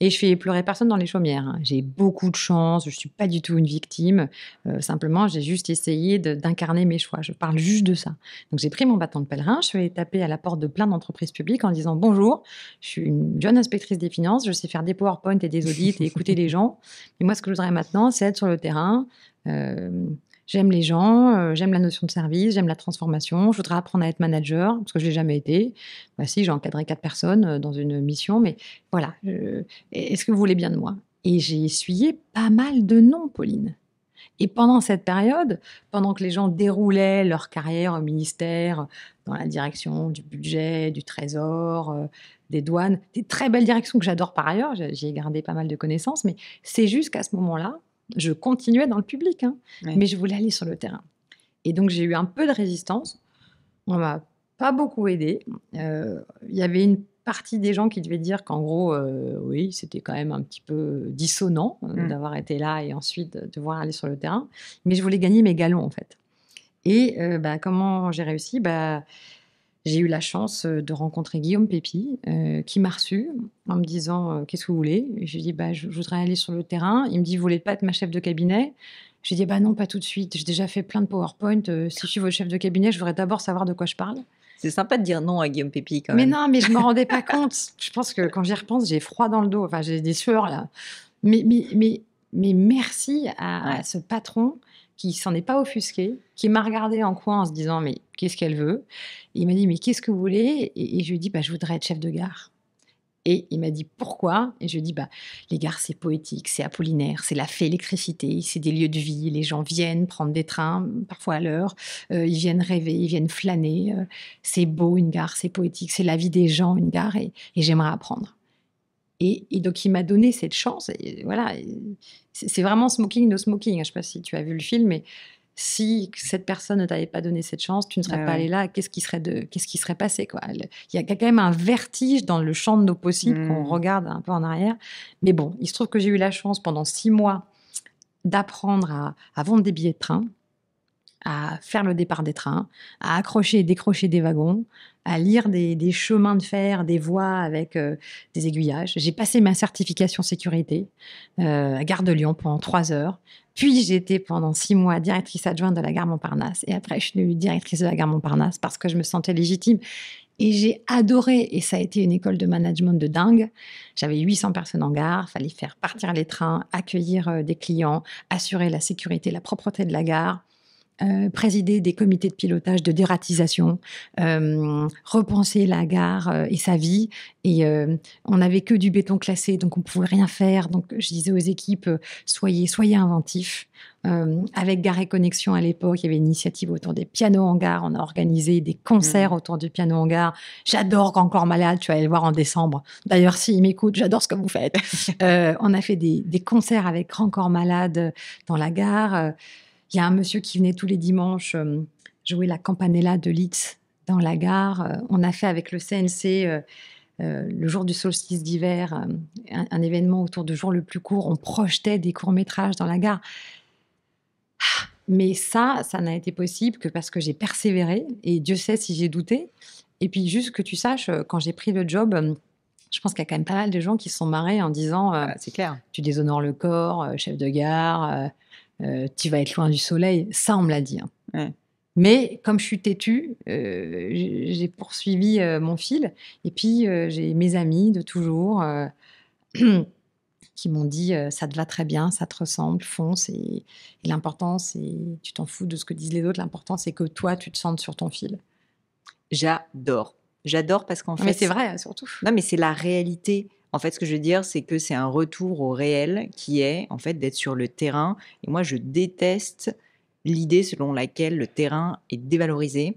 et je fais pleurer personne dans les chaumières. Hein. J'ai beaucoup de chance, je ne suis pas du tout une victime. Euh, simplement, j'ai juste essayé d'incarner mes choix. Je parle juste de ça. Donc j'ai pris mon bâton de pèlerin, je suis allée taper à la porte de plein d'entreprises publiques en disant Bonjour, je suis une jeune inspectrice des finances, je sais faire des PowerPoint et des audits et écouter les gens. Mais moi, ce que je voudrais maintenant, c'est être sur le terrain. Euh, J'aime les gens, euh, j'aime la notion de service, j'aime la transformation, je voudrais apprendre à être manager, parce que je l'ai jamais été. Bah si, j'ai encadré quatre personnes euh, dans une mission, mais voilà, est-ce que vous voulez bien de moi Et j'ai essuyé pas mal de noms, Pauline. Et pendant cette période, pendant que les gens déroulaient leur carrière au ministère, dans la direction du budget, du trésor, euh, des douanes, des très belles directions que j'adore par ailleurs, j'y ai gardé pas mal de connaissances, mais c'est jusqu'à ce moment-là je continuais dans le public, hein, mais je voulais aller sur le terrain. Et donc j'ai eu un peu de résistance. On m'a pas beaucoup aidé. Euh, il y avait une partie des gens qui devaient dire qu'en gros, euh, oui, c'était quand même un petit peu dissonant euh, mm. d'avoir été là et ensuite devoir aller sur le terrain. Mais je voulais gagner mes galons en fait. Et bah, comment j'ai réussi bah, j'ai eu la chance euh, de rencontrer Guillaume Pépi, euh, qui m'a reçu en me disant euh, Qu'est-ce que vous voulez J'ai dit bah, je, voudrais aller sur le terrain. Il me dit Vous voulez pas être ma chef de cabinet J'ai dit bah, Non, pas tout de suite. J'ai déjà fait plein de PowerPoint. si je suis votre chef de cabinet, je voudrais d'abord savoir de quoi je parle. C'est sympa de dire non à Guillaume Pépi quand même. Mais non, mais je ne me rendais pas compte. Je pense que quand j'y repense, j'ai froid dans le dos. Enfin, j'ai des sueurs là. Mais, mais, mais, merci à ce patron qui s'en est pas offusqué, qui m'a regardé en coin en se disant mais qu'est-ce qu'elle veut Il m'a dit mais qu'est-ce que vous voulez et, je lui ai dit bah, je voudrais être chef de gare. Et il m'a dit pourquoi Et je lui ai dit bah, les gares c'est poétique, c'est apollinaire, c'est la fée électricité, c'est des lieux de vie, les gens viennent prendre des trains, parfois à l'heure, euh, ils viennent rêver, ils viennent flâner, euh, c'est beau une gare, c'est poétique, c'est la vie des gens une gare et j'aimerais apprendre. Et, donc, il m'a donné cette chance. voilà, c'est vraiment smoking, no smoking. Je ne sais pas si tu as vu le film, mais si cette personne ne t'avait pas donné cette chance, tu ne serais pas allé là. Qu'est-ce qui serait de, qu'est-ce qui serait passé quoi Il y a quand même un vertige dans le champ de nos possibles qu'on mmh. regarde un peu en arrière. Mais bon, il se trouve que j'ai eu la chance pendant six mois d'apprendre à, vendre des billets de train à faire le départ des trains, à accrocher et décrocher des wagons, à lire des, chemins de fer, des voies avec euh, des aiguillages. J'ai passé ma certification sécurité euh, à Gare de Lyon pendant trois heures. Puis j'ai été pendant six mois directrice adjointe de la gare Montparnasse. Et après, je suis devenue directrice de la gare Montparnasse parce que je me sentais légitime. Et j'ai adoré, et ça a été une école de management de dingue. J'avais 800 personnes en gare, fallait faire partir les trains, accueillir euh, des clients, assurer la sécurité, la propreté de la gare, euh, présider des comités de pilotage de dératisation, euh, repenser la gare euh, et sa vie. Et on n'avait que du béton classé, donc on ne pouvait rien faire. Donc je disais aux équipes, soyez, soyez inventifs. avec Gare et Connexion à l'époque, il y avait une initiative autour des pianos en gare. On a organisé des concerts mmh. autour du piano en gare. J'adore Corps Malade, tu vas aller le voir en décembre. D'ailleurs, si s'il m'écoute, j'adore ce que vous faites. on a fait des, des concerts avec Grand Corps Malade dans la gare. Il y a un monsieur qui venait tous les dimanches euh, jouer la campanella de Litz dans la gare. Euh, on a fait avec le CNC, euh, le jour du solstice d'hiver, un, événement autour de jour le plus court. On projetait des courts-métrages dans la gare. Mais ça, ça n'a été possible que parce que j'ai persévéré et Dieu sait si j'ai douté. Et puis juste que tu saches, quand j'ai pris le job, je pense qu'il y a quand même pas mal de gens qui se sont marrés en disant ah, C'est clair. Tu déshonores le corps, chef de gare, euh, tu vas être loin du soleil. Ça, on me l'a dit. Hein. Mais comme je suis têtue, euh, j'ai poursuivi euh, mon fil. Et puis, j'ai mes amis de toujours qui m'ont dit ça te va très bien, ça te ressemble, fonce. Et, l'important, c'est. Tu t'en fous de ce que disent les autres. L'important, c'est que toi, tu te sentes sur ton fil. J'adore. J'adore parce qu'en fait. Mais c'est vrai, hein, surtout. Non, mais c'est la réalité. En fait, ce que je veux dire, c'est que c'est un retour au réel qui est en fait d'être sur le terrain. Et moi, je déteste l'idée selon laquelle le terrain est dévalorisé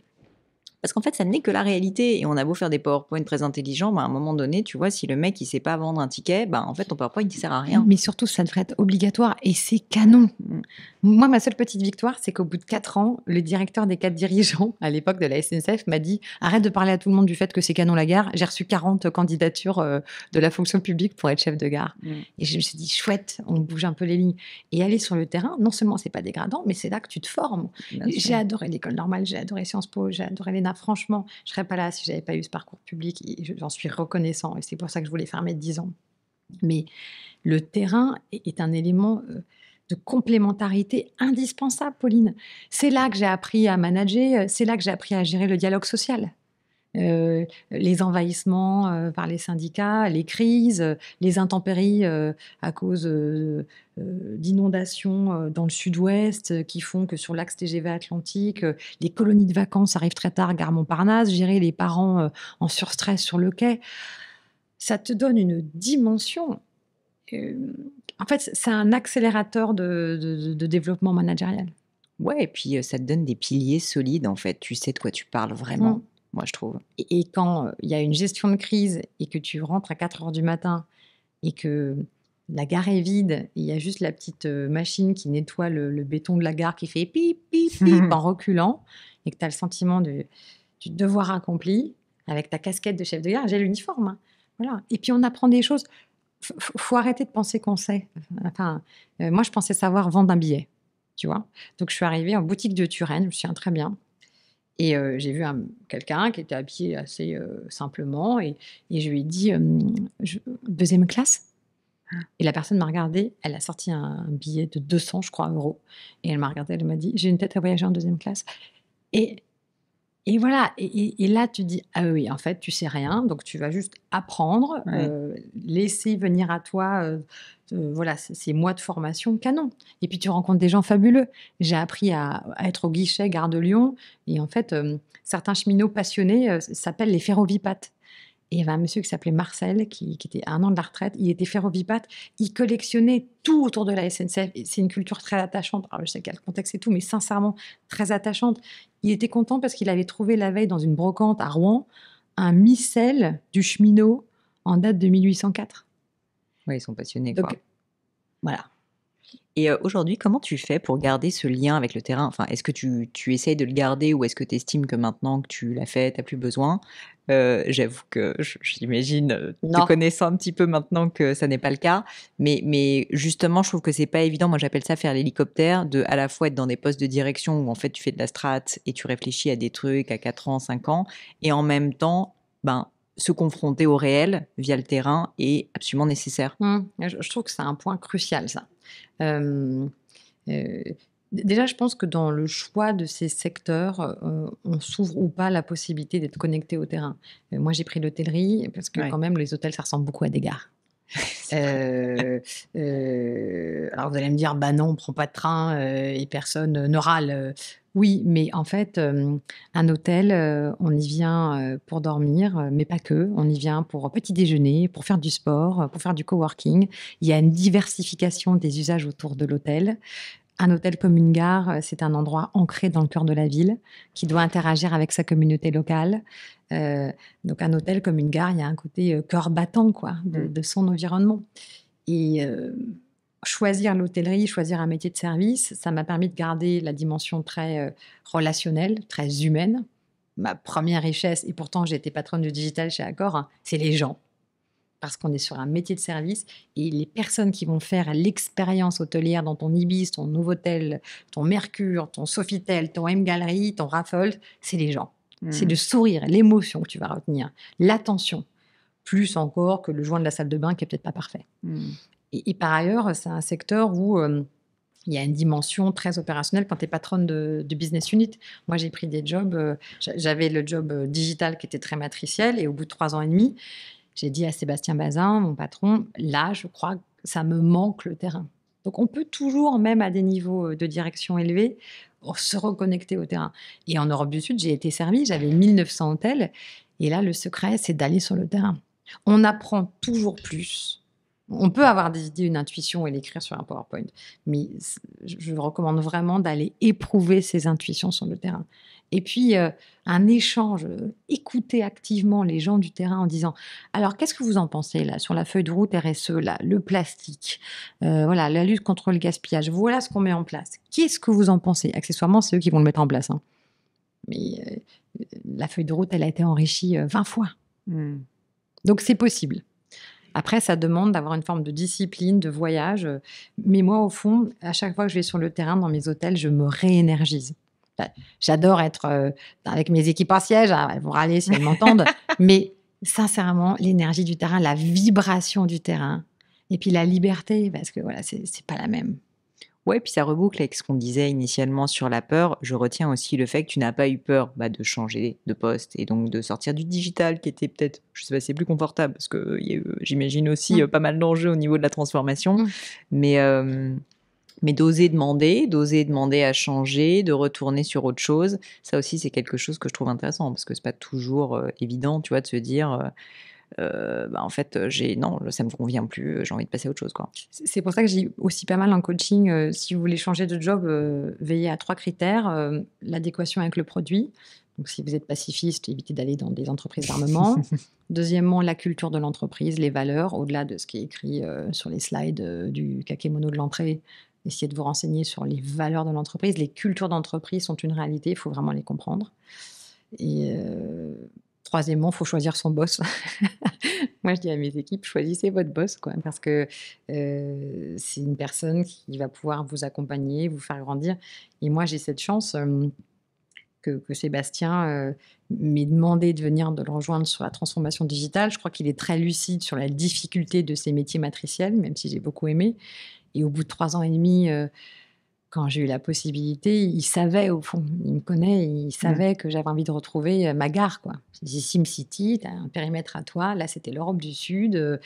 parce qu'en fait, ça n'est que la réalité. Et on a beau faire des PowerPoints très intelligents, ben, à un moment donné, tu vois, si le mec, il sait pas vendre un ticket, bah, en fait, ton PowerPoint, il sert à rien. Mais surtout, ça devrait être obligatoire et c'est canon. Mm. Moi, ma seule petite victoire, c'est qu'au bout de quatre ans, le directeur des quatre dirigeants, à l'époque de la SNCF, m'a dit arrête de parler à tout le monde du fait que c'est canon la gare. J'ai reçu 40 candidatures euh, de la fonction publique pour être chef de gare. Mm. Et je me suis dit chouette, on bouge un peu les lignes. Et aller sur le terrain, non seulement c'est pas dégradant, mais c'est là que tu te formes. J'ai adoré l'école normale, j'ai adoré Sciences Po, j'ai adoré l'ENA franchement, je serais pas là si j'avais pas eu ce parcours public. J'en suis reconnaissant et c'est pour ça que je voulais faire mes 10 ans. Mais le terrain est un élément euh, de complémentarité indispensable, Pauline. C'est là que j'ai appris à manager, euh, c'est là que j'ai appris à gérer le dialogue social. Euh, les envahissements euh, par les syndicats, les crises, euh, les intempéries à cause d'inondations dans le sud-ouest qui font que sur l'axe TGV Atlantique, les colonies de vacances arrivent très tard, gare Montparnasse, gérer les parents en surstress sur le quai. Ça te donne une dimension. en fait, c'est un accélérateur de, développement managérial. Ouais, et puis ça te donne des piliers solides en fait. Tu sais de quoi tu parles vraiment. Mm moi, je trouve. Et, quand euh, il y a une gestion de crise et que tu rentres à 4 heures du matin et que la gare est vide, il y a juste la petite euh, machine qui nettoie le, béton de la gare qui fait pip, pip, en reculant, et que tu as le sentiment du, devoir accompli avec ta casquette de chef de gare, j'ai l'uniforme. Hein. Voilà. Et puis on apprend des choses. Il faut arrêter de penser qu'on sait. Enfin, euh, moi, je pensais savoir vendre un billet, tu vois. Donc, je suis arrivée en boutique de Turenne, je me souviens très bien. Et euh, j'ai vu quelqu'un qui était habillé assez euh, simplement et, je lui ai dit deuxième classe. Et la personne m'a regardé, elle a sorti un, billet de 200, je crois, euros. Et elle m'a regardé, elle m'a dit j'ai une tête à voyager en deuxième classe. Et et voilà, et, là tu dis ah oui, en fait tu sais rien, donc tu vas juste apprendre, euh, laisser venir à toi, euh, euh, voilà ces mois de formation canon. Et puis tu rencontres des gens fabuleux. J'ai appris à, être au guichet gare de Lyon, et en fait certains cheminots passionnés s'appellent les ferrovipates. Et il y avait un monsieur qui s'appelait Marcel, qui, était à un an de la retraite. Il était ferrovipate. Il collectionnait tout autour de la SNCF. C'est une culture très attachante. je sais quel le contexte et tout, mais sincèrement, très attachante. Il était content parce qu'il avait trouvé la veille dans une brocante à Rouen un missel du cheminot en date de 1804. Oui, ils sont passionnés. quoi. Voilà. Et euh, aujourd'hui, comment tu fais pour garder ce lien avec le terrain Enfin, est-ce que tu, tu essayes de le garder ou est-ce que tu estimes que maintenant que tu l'as fait, tu n'as plus besoin euh, J'avoue que j'imagine, euh, te connaissant un petit peu maintenant que ça n'est pas le cas, mais, mais justement, je trouve que c'est pas évident. Moi, j'appelle ça faire l'hélicoptère, de à la fois être dans des postes de direction où en fait tu fais de la strat et tu réfléchis à des trucs à 4 ans, 5 ans, et en même temps, ben, se confronter au réel via le terrain est absolument nécessaire. Mmh. Je, trouve que c'est un point crucial, ça. Euh, euh, déjà, je pense que dans le choix de ces secteurs, euh, on s'ouvre ou pas la possibilité d'être connecté au terrain. moi, j'ai pris l'hôtellerie parce que quand même, les hôtels, ça ressemble beaucoup à des gares. Euh, euh, alors vous allez me dire, bah non, on prend pas de train euh, et personne ne râle. Oui, mais en fait, un hôtel, on y vient pour dormir, mais pas que. On y vient pour petit déjeuner, pour faire du sport, pour faire du coworking. Il y a une diversification des usages autour de l'hôtel. Un hôtel comme une gare, euh, c'est un endroit ancré dans le cœur de la ville qui doit interagir avec sa communauté locale. Euh, donc un hôtel comme une gare, il y a un côté euh, cœur battant quoi de, mm. son environnement. Et choisir l'hôtellerie, choisir un métier de service, ça m'a permis de garder la dimension très relationnelle, très humaine. Ma première richesse, et pourtant j'ai été patronne du digital chez Accor, hein, c'est les gens parce qu'on est sur un métier de service et les personnes qui vont faire l'expérience hôtelière dans ton Ibis, ton Novotel, ton Mercure, ton Sofitel, ton m gallery ton Raffles, c'est les gens. C'est hmm. le sourire, l'émotion que tu vas retenir, l'attention, plus encore que le joint de la salle de bain qui est peut-être pas parfait. Hmm. Et, par ailleurs, c'est un secteur où... Euh, il y a une dimension très opérationnelle quand tu es patronne de, business unit. Moi, j'ai pris des jobs. Euh, j'avais le job euh, digital qui était très matriciel et au bout de trois ans et demi, j'ai dit à Sébastien Bazin, mon patron, là, je crois que ça me manque le terrain. Donc on peut toujours, même à des niveaux euh, de direction élevés, se reconnecter au terrain. Et en Europe du Sud, j'ai été servie, j'avais 1900 hôtels. Et là, le secret, c'est d'aller sur le terrain. On apprend toujours plus. On peut avoir des idées, une intuition et l'écrire sur un PowerPoint. Mais je vous recommande vraiment d'aller éprouver ces intuitions sur le terrain. Et puis, euh, un échange, euh, écouter activement les gens du terrain en disant Alors, qu'est-ce que vous en pensez là sur la feuille de route RSE, là, le plastique, euh, voilà, la lutte contre le gaspillage, voilà ce qu'on met en place. Qu'est-ce que vous en pensez Accessoirement, c'est eux qui vont le mettre en place. Hein. Mais la feuille de route, elle a été enrichie 20 fois. Hmm. Donc, c'est possible. Après, ça demande d'avoir une forme de discipline, de voyage. Mais moi, au fond, à chaque fois que je vais sur le terrain dans mes hôtels, je me réénergise. J'adore être euh, avec mes équipes en siège, hein, elles vont râler si elles m'entendent, mais sincèrement, l'énergie du terrain, la vibration du terrain, et puis la liberté, parce que voilà, c'est pas la même. Ouais, puis ça reboucle avec ce qu'on disait initialement sur la peur. Je retiens aussi le fait que tu n'as pas eu peur bah, de changer de poste et donc de sortir du digital qui était peut-être, je sais pas, c'est plus confortable parce que euh, j'imagine aussi mmh. euh, pas mal d'enjeux au niveau de la transformation. Mmh. Mais mais d'oser demander, d'oser demander à changer, de retourner sur autre chose, ça aussi c'est quelque chose que je trouve intéressant parce que c'est pas toujours euh, évident, tu vois, de se dire. Euh, euh, bah, en fait, j'ai non, ça me convient plus, j'ai envie de passer à autre chose. Quoi. C'est pour ça que j'ai aussi pas mal en coaching. si vous voulez changer de job, veillez à trois critères l'adéquation avec le produit. Donc, si vous êtes pacifiste, évitez d'aller dans des entreprises d'armement. Deuxièmement, la culture de l'entreprise, les valeurs, au-delà de ce qui est écrit sur les slides du kakémono de l'entrée essayez de vous renseigner sur les valeurs de l'entreprise. Les cultures d'entreprise sont une réalité, il faut vraiment les comprendre. Et euh, troisièmement, il faut choisir son boss. Moi, je dis à mes équipes, choisissez votre boss, quoi, parce que euh, c'est une personne qui va pouvoir vous accompagner, vous faire grandir. Et moi, j'ai cette chance. Euh, que, Sébastien m'ait demandé de venir de le rejoindre sur la transformation digitale. Je crois qu'il est très lucide sur la difficulté de ces métiers matriciels, même si j'ai beaucoup aimé. Et au bout de trois ans et demi, euh, quand j'ai eu la possibilité, il savait au fond, il me connaît, il savait mm. que j'avais envie de retrouver euh, ma gare. quoi. C'est SimCity, tu as un périmètre à toi, là c'était l'Europe du Sud, euh,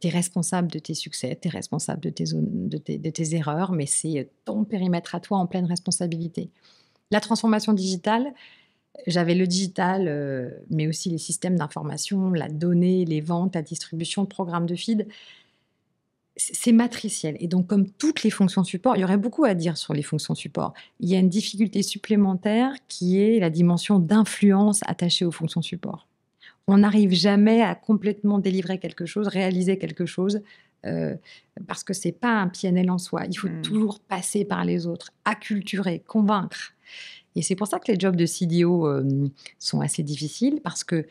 tu es responsable de tes succès, tu es responsable de tes, de, tes, erreurs, mais c'est ton périmètre à toi en pleine responsabilité. La transformation digitale, j'avais le digital, mais aussi les systèmes d'information, la donnée, les ventes, la distribution, le programme de feed c'est matriciel. Et donc, comme toutes les fonctions support, il y aurait beaucoup à dire sur les fonctions support. Il y a une difficulté supplémentaire qui est la dimension d'influence attachée aux fonctions support. On n'arrive jamais à complètement délivrer quelque chose, réaliser quelque chose, euh, parce que c'est pas un PNL en soi. Il faut hmm. toujours passer par les autres, acculturer, convaincre. Et c'est pour ça que les jobs de CDO euh, sont assez difficiles, parce que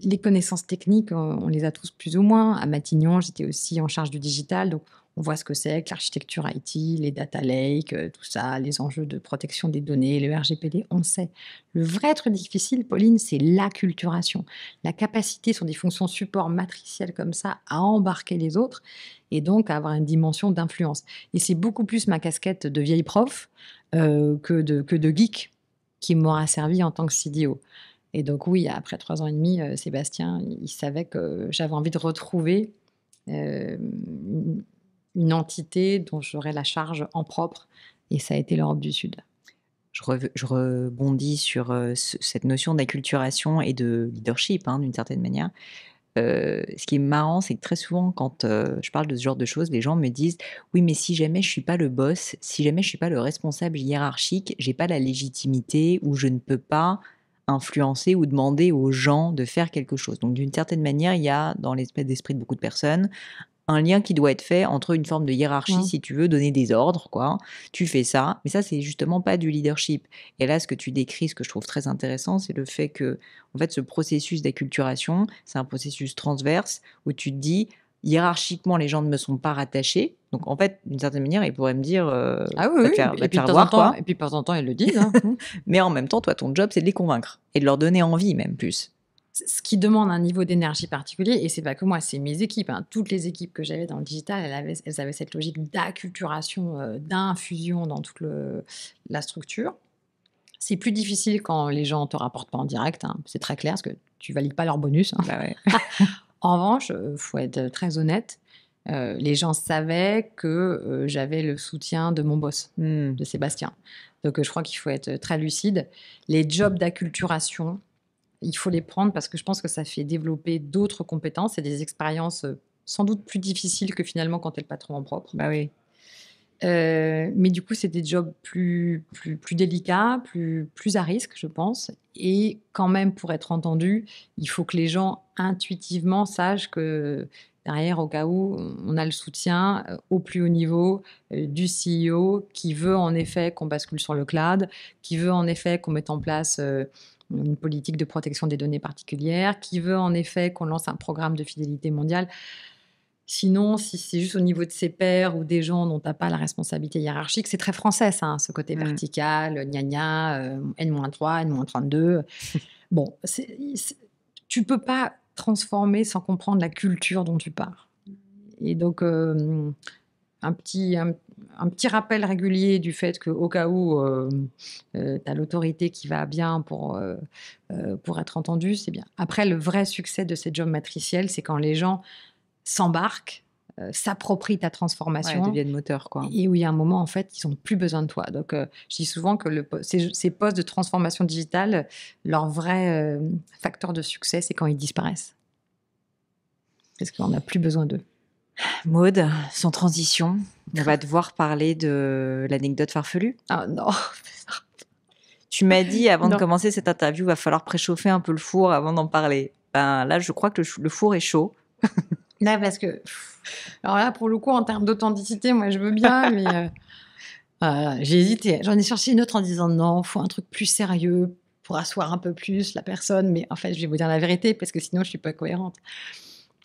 les connaissances techniques, euh, on les a tous plus ou moins. À Matignon, j'étais aussi en charge du digital, donc on voit ce que c'est que l'architecture IT, les data lakes, euh, tout ça, les enjeux de protection des données, le RGPD, on sait. Le vrai truc difficile, Pauline, c'est l'acculturation, la capacité sur des fonctions support matricielles comme ça à embarquer les autres et donc à avoir une dimension d'influence. Et c'est beaucoup plus ma casquette de vieille prof euh, que, de, que de geek qui m'aura servi en tant que CDO. Et donc oui, après trois ans et demi, euh, Sébastien, il savait que j'avais envie de retrouver euh, une entité dont j'aurais la charge en propre, et ça a été l'Europe du Sud. Je, rebondis sur euh, cette notion d'acculturation et de leadership, hein, d'une certaine manière. ce qui est marrant, c'est que très souvent, quand je parle de ce genre de choses, les gens me disent Oui, mais si jamais je suis pas le boss, si jamais je suis pas le responsable hiérarchique, j'ai pas la légitimité ou je ne peux pas influencer ou demander aux gens de faire quelque chose. Donc d'une certaine manière, il y a dans l'esprit d'esprit de beaucoup de personnes un lien qui doit être fait entre une forme de hiérarchie, si tu veux, donner des ordres, quoi. Tu fais ça, mais ça, c'est justement pas du leadership. Et là, ce que tu décris, ce que je trouve très intéressant, c'est le fait que, en fait, ce processus d'acculturation, c'est un processus transverse où tu te dis, hiérarchiquement, les gens ne me sont pas rattachés. Donc, en fait, d'une certaine manière, ils pourraient me dire euh, Ah oui, oui. et, puis, de temps en temps, ils le disent. Hein. Mais en même temps, toi, ton job, c'est de les convaincre et de leur donner envie, même plus. Ce qui demande un niveau d'énergie particulier, et c'est pas que moi, c'est mes équipes. Hein. Toutes les équipes que j'avais dans le digital, elles avaient, cette logique d'acculturation, euh, d'infusion dans toute la structure. C'est plus difficile quand les gens te rapportent pas en direct, hein. c'est très clair, parce que tu valides pas leur bonus. Bah En revanche, il euh, faut être très honnête, euh, les gens savaient que euh, j'avais le soutien de mon boss, hmm. de Sébastien. Donc je crois qu'il faut être très lucide. Les jobs d'acculturation, il faut les prendre parce que je pense que ça fait développer d'autres compétences et des expériences sans doute plus difficiles que finalement quand tu es le patron en propre. Bah oui. Euh, mais du coup, c'est des jobs plus, plus, plus délicats, plus, plus à risque, je pense. Et quand même, pour être entendu, il faut que les gens intuitivement sachent que derrière, au cas où, on a le soutien euh, au plus haut niveau euh, du CEO qui veut en effet qu'on bascule sur le cloud, qui veut en effet qu'on mette en place une politique de protection des données particulières, qui veut en effet qu'on lance un programme de fidélité mondiale. Sinon, si c'est juste au niveau de ses pairs ou des gens dont tu n'as pas la responsabilité hiérarchique, c'est très français, ça, hein, ce côté mmh. vertical, euh, gna gna, N-3, euh, N-32. bon, c tu peux pas transformer sans comprendre la culture dont tu pars. Et donc, euh, un, petit, un, petit rappel régulier du fait qu'au cas où tu as l'autorité qui va bien pour, pour être entendu, c'est bien. Après, le vrai succès de ces jobs matriciels, c'est quand les gens s'embarque s'approprie euh, s'approprient ta transformation. quoi. Et où il y a un moment, en fait, ils n'ont plus besoin de toi. Donc, euh, je dis souvent que le, ces, ces, postes de transformation digitale, leur vrai euh, facteur de succès, c'est quand ils disparaissent. Parce qu'on n'a plus besoin d'eux. Maude, sans transition, on va devoir parler de l'anecdote farfelue. Ah non Tu m'as dit avant de commencer cette interview, il va falloir préchauffer un peu le four avant d'en parler. Ben là, je crois que le four est chaud. Là, parce que. alors là, pour le coup, en termes d'authenticité, moi, je veux bien, mais. Euh, euh, j'ai hésité. J'en ai cherché une autre en disant non, faut un truc plus sérieux pour asseoir un peu plus la personne. Mais en fait, je vais vous dire la vérité parce que sinon, je suis pas cohérente.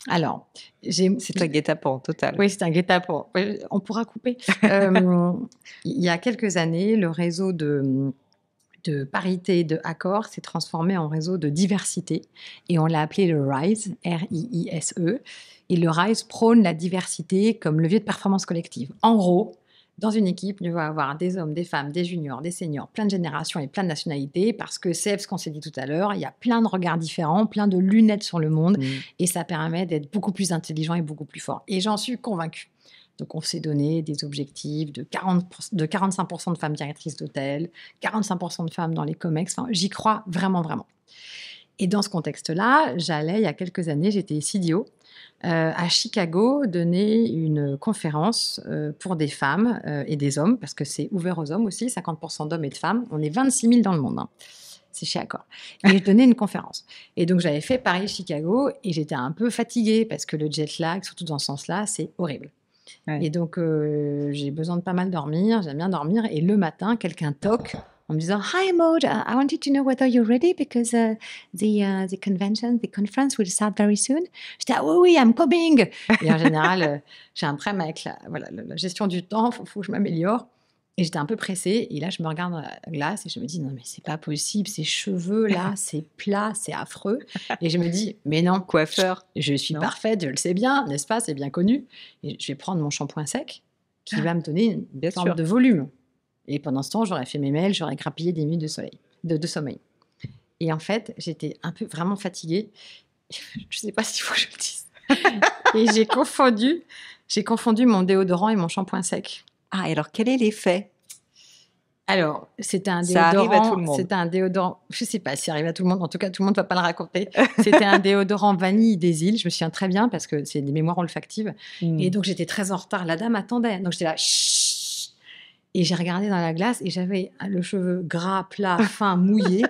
Alors, c'est un guet-apens total. Oui, c'est un guet-apens. On pourra couper. Euh, il y a quelques années, le réseau de de parité de accord s'est transformé en réseau de diversité et on l'a appelé le RISE, r i s e et le RISE prône la diversité comme levier de performance collective. En gros, dans une équipe, il va avoir des hommes, des femmes, des juniors, des seniors, plein de générations et plein de nationalités, parce que c'est ce qu'on s'est dit tout à l'heure, il y a plein de regards différents, plein de lunettes sur le monde, mm. et ça permet d'être beaucoup plus intelligent et beaucoup plus fort. Et j'en suis convaincue. Donc, on s'est donné des objectifs de, 40%, de 45% de femmes directrices d'hôtels, 45% de femmes dans les COMEX. j'y crois vraiment, vraiment. Et dans ce contexte-là, j'allais, il y a quelques années, j'étais CDO euh, à Chicago donner une conférence euh, pour des femmes euh, et des hommes, parce que c'est ouvert aux hommes aussi, 50% d'hommes et de femmes. On est 26 000 dans le monde. Hein. C'est chez Accor. Et je donnais une conférence. Et donc j'avais fait Paris-Chicago et j'étais un peu fatiguée parce que le jet lag, surtout dans ce sens-là, c'est horrible. Et donc j'ai besoin de pas mal dormir, j'aime bien dormir. Et le matin, quelqu'un toque en me disant Hi Maud, uh, I wanted to know whether you're ready because uh, the, uh, the convention, the conference will start very soon. J'étais ah oui, oui, I'm coming. Et en général, euh, j'ai un problème avec la, voilà, la gestion du temps, il faut, que je m'améliore. Et j'étais un peu pressée. Et là, je me regarde dans la glace et je me dis Non, mais c'est pas possible, ces cheveux là, c'est plat, c'est affreux. Et je me dis Mais non, coiffeur, je suis parfaite, je le sais bien, n'est-ce pas C'est bien connu. Et je vais prendre mon shampoing sec qui ah. va me donner une forme de volume. Et pendant ce temps, j'aurais fait mes mails, j'aurais grappillé des nuits de, de, sommeil. Et en fait, j'étais un peu vraiment fatiguée. Je ne sais pas s'il faut que je le dise. et j'ai confondu, j'ai confondu mon déodorant et mon shampoing sec. Ah, alors quel est l'effet alors, c'était un déodorant. Ça arrive à tout le monde. C'était un déodorant. Je sais pas si ça arrive à tout le monde. En tout cas, tout le monde ne va pas le raconter. C'était un déodorant vanille des îles. Je me souviens très bien parce que c'est des mémoires olfactives. Hmm. Et donc, j'étais très en retard. La dame attendait. Donc, j'étais là. Et j'ai regardé dans la glace et j'avais le cheveu gras, plat, fin, mouillé.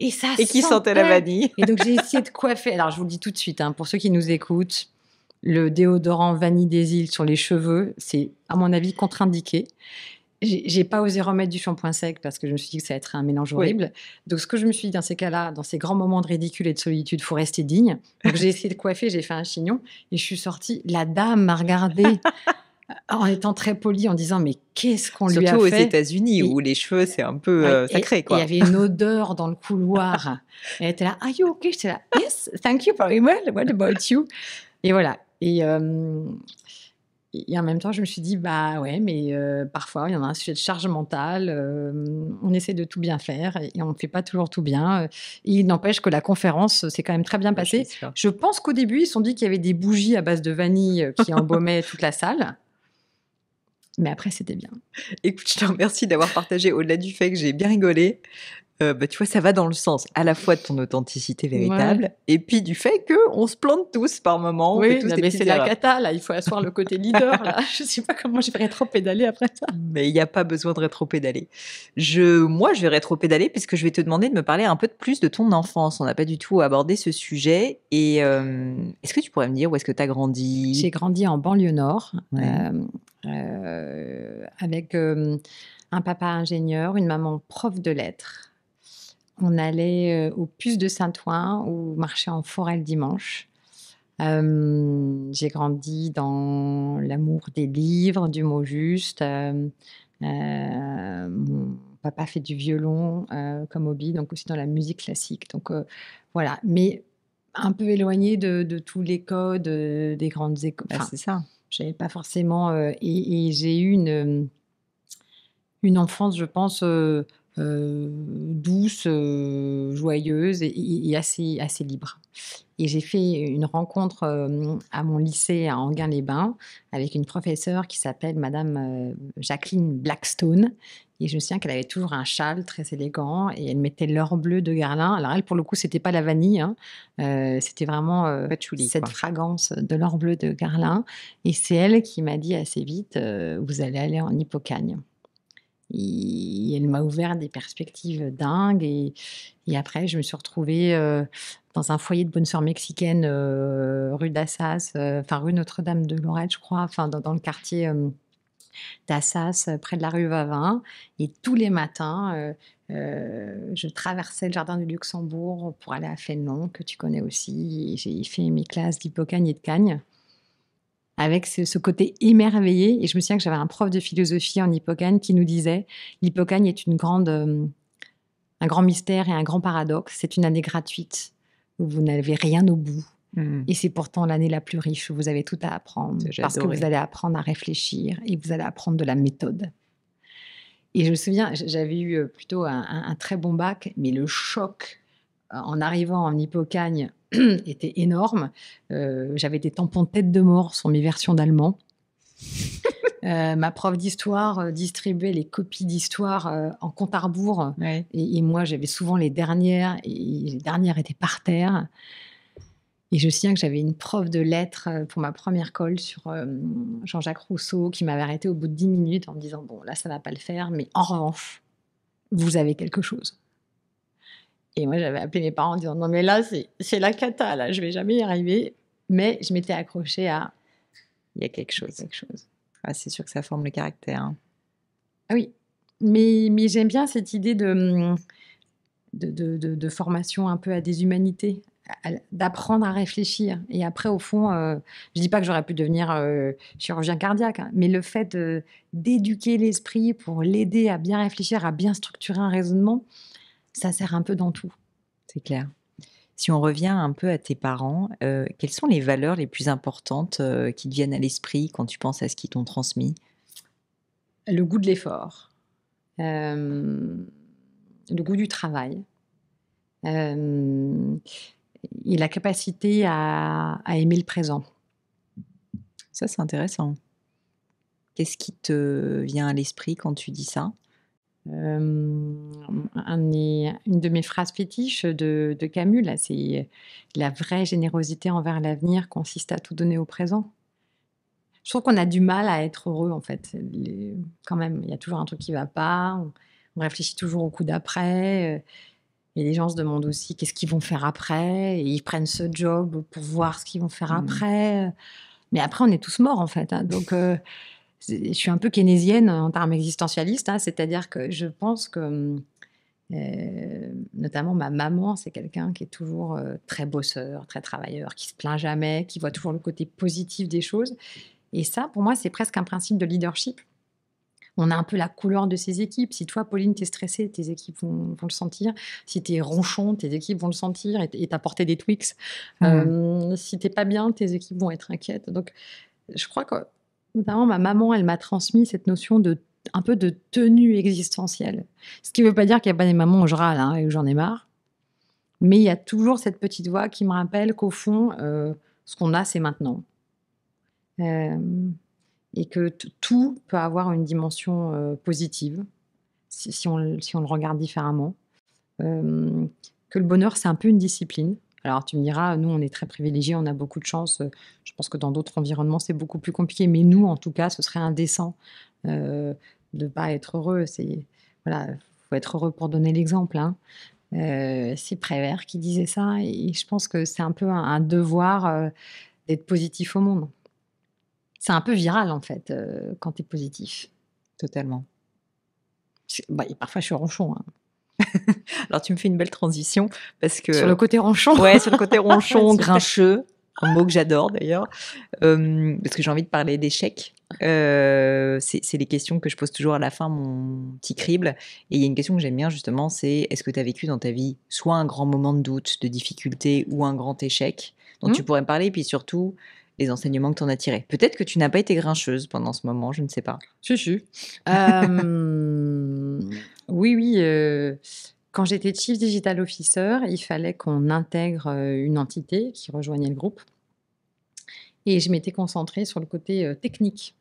Et ça Et qui sentait la vanille. et donc j'ai essayé de coiffer. Alors je vous le dis tout de suite, hein, pour ceux qui nous écoutent, le déodorant vanille des îles sur les cheveux, c'est à mon avis contre-indiqué. J'ai pas osé remettre du shampoing sec parce que je me suis dit que ça allait être un mélange horrible. Donc, ce que je me suis dit dans ces cas-là, dans ces grands moments de ridicule et de solitude, faut rester digne. Donc, j'ai essayé de coiffer, j'ai fait un chignon et je suis sortie. La dame m'a regardée. en étant très poli, en disant mais qu'est-ce qu'on lui a fait Surtout aux États-Unis où les cheveux c'est un peu euh, sacré quoi. Il y avait une odeur dans le couloir. Elle était là, are you okay J'étais là, yes, thank you very well. What about you Et voilà. Et, euh, en même temps, je me suis dit bah ouais, mais euh, parfois il y en a un sujet de charge mentale. on essaie de tout bien faire et on ne fait pas toujours tout bien. Il n'empêche que la conférence s'est quand même très bien ah, passée. je pense qu'au début ils se sont dit qu'il y avait des bougies à base de vanille qui embaumaient toute la salle. Mais après, c'était bien. Écoute, je te remercie d'avoir partagé au-delà du fait que j'ai bien rigolé. Euh, bah, tu vois, ça va dans le sens à la fois de ton authenticité véritable et puis du fait que on se plante tous par moment. Oui, tous mais c'est la cata là. Il faut asseoir le côté leader là. Je sais pas comment je vais rétro-pédaler après ça. Mais il n'y a pas besoin de rétro-pédaler. Je, moi, je vais rétro-pédaler puisque je vais te demander de me parler un peu de plus de ton enfance. On n'a pas du tout abordé ce sujet. Et euh, est-ce que tu pourrais me dire où est-ce que tu as grandi J'ai grandi en banlieue nord euh, avec un papa ingénieur, une maman prof de lettres on allait euh, au Puce de Saint-Ouen ou marcher en forêt le dimanche. Euh, j'ai grandi dans l'amour des livres, du mot juste. Euh, mon papa fait du violon comme hobby, donc aussi dans la musique classique. Donc voilà, mais un peu éloignée de, tous les codes des grandes écoles. Bah, c'est ça. J'avais pas forcément. et, j'ai eu une, une enfance, je pense euh, douce, euh, joyeuse et, assez, assez libre. Et j'ai fait une rencontre euh, à mon lycée à Anguin-les-Bains avec une professeure qui s'appelle Madame Jacqueline Blackstone. Et je me souviens qu'elle avait toujours un châle très élégant et elle mettait l'or bleu de Garlin. Alors elle, pour le coup, c'était pas la vanille, hein. c'était vraiment cette fragrance de l'or bleu de Garlin. Et c'est elle qui m'a dit assez vite, vous allez aller en Hippocagne elle m'a ouvert des perspectives dingues. Et, après, je me suis retrouvée euh, dans un foyer de bonne soeur mexicaine euh, rue d'Assas, euh, enfin rue Notre-Dame de Lorette, je crois, enfin dans, le quartier d'Assas, près de la rue Vavin. Et tous les matins, je traversais le jardin du Luxembourg pour aller à Fénelon, que tu connais aussi. J'ai fait mes classes d'hypocagne et de cagne avec ce, côté émerveillé. Et je me souviens que j'avais un prof de philosophie en Hippocane qui nous disait l'Hippocane est euh, un grand mystère et un grand paradoxe. C'est une année gratuite où vous n'avez rien au bout. Hmm. Et c'est pourtant l'année la plus riche vous avez tout à apprendre. Parce que vous allez apprendre à réfléchir et vous allez apprendre de la méthode. Et je me souviens, j'avais eu euh, plutôt un, très bon bac, mais le choc euh, en arrivant en Hippocagne était énorme. Euh, j'avais des tampons tête de mort sur mes versions d'allemand. Euh, ma prof d'histoire euh, distribuait les copies d'histoire en compte à Et, moi, j'avais souvent les dernières, et les dernières étaient par terre. Et je me souviens que j'avais une prof de lettres pour ma première colle sur Jean-Jacques Rousseau qui m'avait arrêté au bout de 10 minutes en me disant Bon, là, ça va pas le faire, mais en revanche, vous avez quelque chose. Et moi, j'avais appelé mes parents en disant Non, mais là, c'est la cata, là, je vais jamais y arriver. Mais je m'étais accrochée à. Il y a quelque chose. Quelque chose. Ah, c'est sûr que ça forme le caractère. Hein. Ah oui. Mais, j'aime bien cette idée de de, formation un peu à des humanités, d'apprendre à réfléchir. Et après, au fond, euh, je ne dis pas que j'aurais pu devenir euh, chirurgien cardiaque, hein, mais le fait d'éduquer l'esprit pour l'aider à bien réfléchir, à bien structurer un raisonnement, ça sert un peu dans tout. C'est clair. Si on revient un peu à tes parents, euh, quelles sont les valeurs les plus importantes euh, qui te viennent à l'esprit quand tu penses à ce qu'ils t'ont transmis Le goût de l'effort, euh, le goût du travail, et la capacité à aimer le présent. Ça, c'est intéressant. Qu'est-ce qui te vient à l'esprit quand tu dis ça euh, une de mes phrases fétiches de, Camus, là, c'est euh, la vraie générosité envers l'avenir consiste à tout donner au présent. Je trouve qu'on a du mal à être heureux, en fait. quand même, il y a toujours un truc qui ne va pas. On, réfléchit toujours au coup d'après. Euh, et les gens se demandent aussi qu'est-ce qu'ils vont faire après. Et ils prennent ce job pour voir ce qu'ils vont faire mmh. après. Mais après, on est tous morts, en fait. Hein. donc je suis un peu keynésienne en termes existentialistes, hein, c'est-à-dire que je pense que, euh, notamment ma maman, c'est quelqu'un qui est toujours euh, très bosseur, très travailleur, qui se plaint jamais, qui voit toujours le côté positif des choses. Et ça, pour moi, c'est presque un principe de leadership. On a un peu la couleur de ses équipes. Si toi, Pauline, tu es stressée, tes équipes vont, le sentir. Si tu es ronchon, tes équipes vont le sentir et t'apporter des tweaks. Si mmh. Euh, si t'es pas bien, tes équipes vont être inquiètes. Donc, je crois que notamment ma maman, elle m'a transmis cette notion de un peu de tenue existentielle. Ce qui ne veut pas dire qu'il n'y a pas des mamans où je râle et où j'en ai marre. Mais il y a toujours cette petite voix qui me rappelle qu'au fond, euh, ce qu'on a, c'est maintenant. Euh, et que tout peut avoir une dimension euh, positive, si, on, le regarde différemment. que le bonheur, c'est un peu une discipline. Alors tu me diras, nous on est très privilégiés, on a beaucoup de chance. Je pense que dans d'autres environnements c'est beaucoup plus compliqué, mais nous en tout cas ce serait indécent euh, de ne pas être heureux. C'est voilà, faut être heureux pour donner l'exemple. Hein. Euh, c'est Prévert qui disait ça, et je pense que c'est un peu un, devoir euh, d'être positif au monde. C'est un peu viral en fait quand tu es positif. Totalement. Bah, parfois je suis ronchon. Hein. Alors tu me fais une belle transition parce que sur le côté ronchon. Ouais, sur le côté ronchon, grincheux, un mot que j'adore d'ailleurs, euh, parce que j'ai envie de parler d'échecs. Euh, c'est les questions que je pose toujours à la fin, mon petit crible. Et il y a une question que j'aime bien justement, c'est est-ce que tu as vécu dans ta vie soit un grand moment de doute, de difficulté ou un grand échec dont tu hmm. pourrais me parler, et puis surtout les enseignements que tu en as tirés. Peut-être que tu n'as pas été grincheuse pendant ce moment, je ne sais pas. Si, si. Euh, Mmh. oui, oui. Quand j'étais Chief Digital Officer, il fallait qu'on intègre une entité qui rejoignait le groupe. Et je m'étais concentrée sur le côté technique.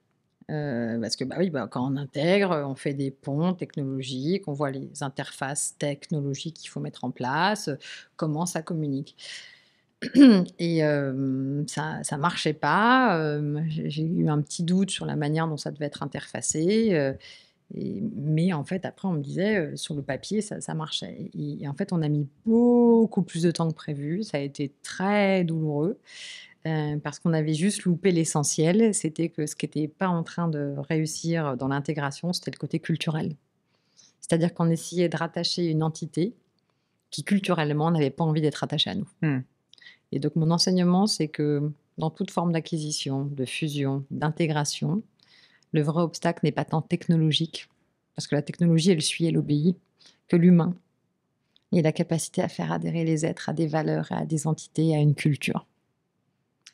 parce que bah oui, bah, quand on intègre, on fait des ponts technologiques, on voit les interfaces technologiques qu'il faut mettre en place, comment ça communique. Et ça ne marchait pas. J'ai eu un petit doute sur la manière dont ça devait être interfacé mais en fait, après, on me disait, sur le papier, ça, marchait. Et, en fait, on a mis beaucoup plus de temps que prévu. Ça a été très douloureux parce qu'on avait juste loupé l'essentiel. C'était que ce qui n'était pas en train de réussir dans l'intégration, c'était le côté culturel. C'est-à-dire qu'on essayait de rattacher une entité qui, culturellement, n'avait pas envie d'être attachée à nous. Mmh. Et donc, mon enseignement, c'est que dans toute forme d'acquisition, de fusion, d'intégration, le vrai obstacle n'est pas tant technologique, parce que la technologie, elle suit, elle obéit, que l'humain et la capacité à faire adhérer les êtres à des valeurs, à des entités, à une culture.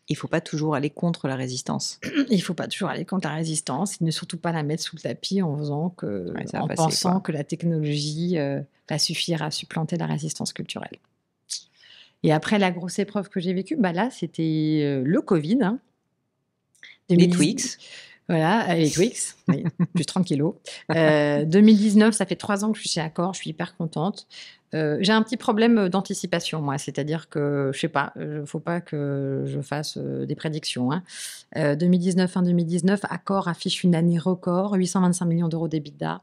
Il ne faut pas toujours aller contre la résistance. Il ne faut pas toujours aller contre la résistance, et ne surtout pas la mettre sous le tapis en, faisant que, en pensant que la technologie euh, va suffire à supplanter la résistance culturelle. Et après la grosse épreuve que j'ai vécue, bah là, c'était euh, le Covid. Hein. Les Twix. Voilà, avec Twix, plus 30 kilos. 2019, euh, ça fait trois ans que je suis chez Accor, je suis hyper contente. Euh, j'ai un petit problème euh, d'anticipation, moi, c'est-à-dire que, je sais pas, il ne faut pas que je fasse des prédictions. 2019, fin 2019, Accor affiche une année record, 825 millions d'euros d'EBITDA.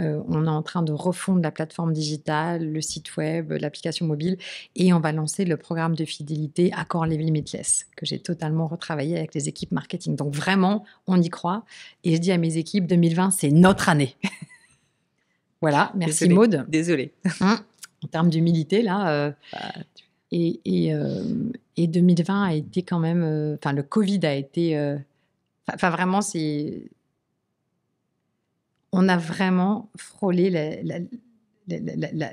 Euh, on est en train de refondre la plateforme digitale, le site web, euh, l'application mobile, et on va lancer le programme de fidélité Accord Level Limitless, que j'ai totalement retravaillé avec les équipes marketing. Donc vraiment, on y croit. Et je dis à mes équipes, 2020, c'est notre année. voilà, merci Maud. Maude. Désolée. Hein, en termes d'humilité, là. Euh, bah, et, et, 2020 a été quand même. Enfin, le Covid a été. Enfin, vraiment, c'est on a vraiment frôlé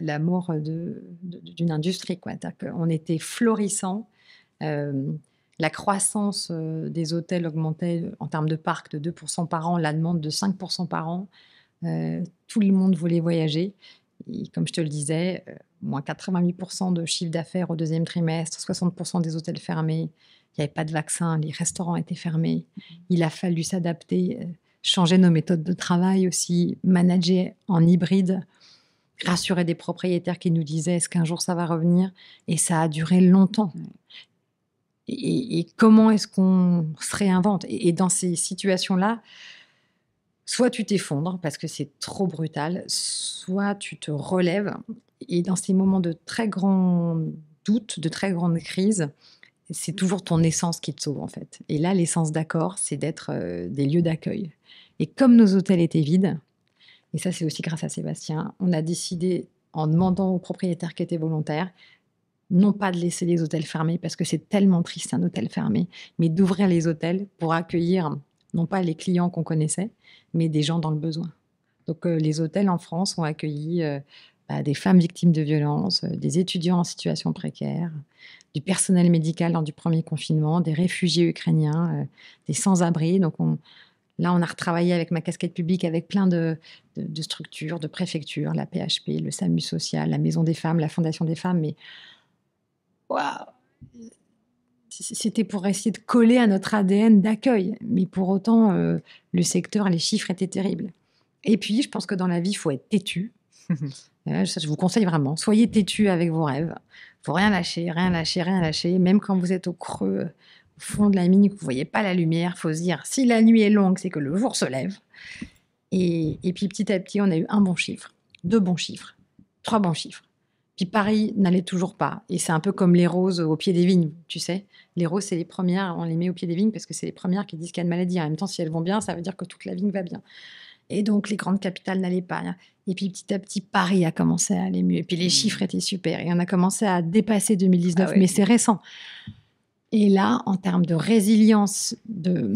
la, mort d'une industrie. Quoi. On était florissant. Euh, la croissance euh, des hôtels augmentait euh, en termes de parc de 2% par an, la demande de 5% par an. tout le monde voulait voyager. Et comme je te le disais, moins 88% de chiffre d'affaires au deuxième trimestre, 60% des hôtels fermés. Il n'y avait pas de vaccin, les restaurants étaient fermés. Mm-hmm. Il a fallu s'adapter changer nos méthodes de travail aussi, manager en hybride, rassurer des propriétaires qui nous disaient est-ce qu'un jour ça va revenir Et ça a duré longtemps. Et, comment est-ce qu'on se réinvente et, dans ces situations-là, soit tu t'effondres parce que c'est trop brutal, soit tu te relèves. Et dans ces moments de très grands doutes, de très grandes crises, c'est toujours ton essence qui te sauve en fait. Et là, l'essence d'accord, c'est d'être euh, des lieux d'accueil et comme nos hôtels étaient vides, et ça c'est aussi grâce à Sébastien, on a décidé, en demandant aux propriétaires qui étaient volontaires, non pas de laisser les hôtels fermés, parce que c'est tellement triste un hôtel fermé, mais d'ouvrir les hôtels pour accueillir non pas les clients qu'on connaissait, mais des gens dans le besoin. Donc euh, les hôtels en France ont accueilli euh, bah, des femmes victimes de violences, euh, des étudiants en situation précaire, du personnel médical lors du premier confinement, des réfugiés ukrainiens, des sans-abri. Donc on, Là, on a retravaillé avec ma casquette publique, avec plein de, structures, de préfectures, la PHP, le SAMU social, la Maison des femmes, la Fondation des femmes. Mais waouh C'était pour essayer de coller à notre ADN d'accueil. Mais pour autant, euh, le secteur, les chiffres étaient terribles. Et puis, je pense que dans la vie, il faut être têtu. Euh, je vous conseille vraiment, soyez têtu avec vos rêves. Faut rien lâcher, rien lâcher, rien lâcher. Même quand vous êtes au creux fond de la mine, vous voyez pas la lumière, faut se dire si la nuit est longue, c'est que le jour se lève. Et, puis petit à petit, on a eu un bon chiffre, deux bons chiffres, trois bons chiffres. Puis Paris n'allait toujours pas. Et c'est un peu comme les roses au pied des vignes, tu sais. Les roses, c'est les premières, on les met au pied des vignes parce que c'est les premières qui disent qu'il y a une maladie. En même temps, si elles vont bien, ça veut dire que toute la vigne va bien. Et donc, les grandes capitales n'allaient pas. Et puis, petit à petit, Paris a commencé à aller mieux. Et puis, les mmh. chiffres étaient super. Et on a commencé à dépasser 2019, ah mais c'est récent. Et là, en termes de résilience, de,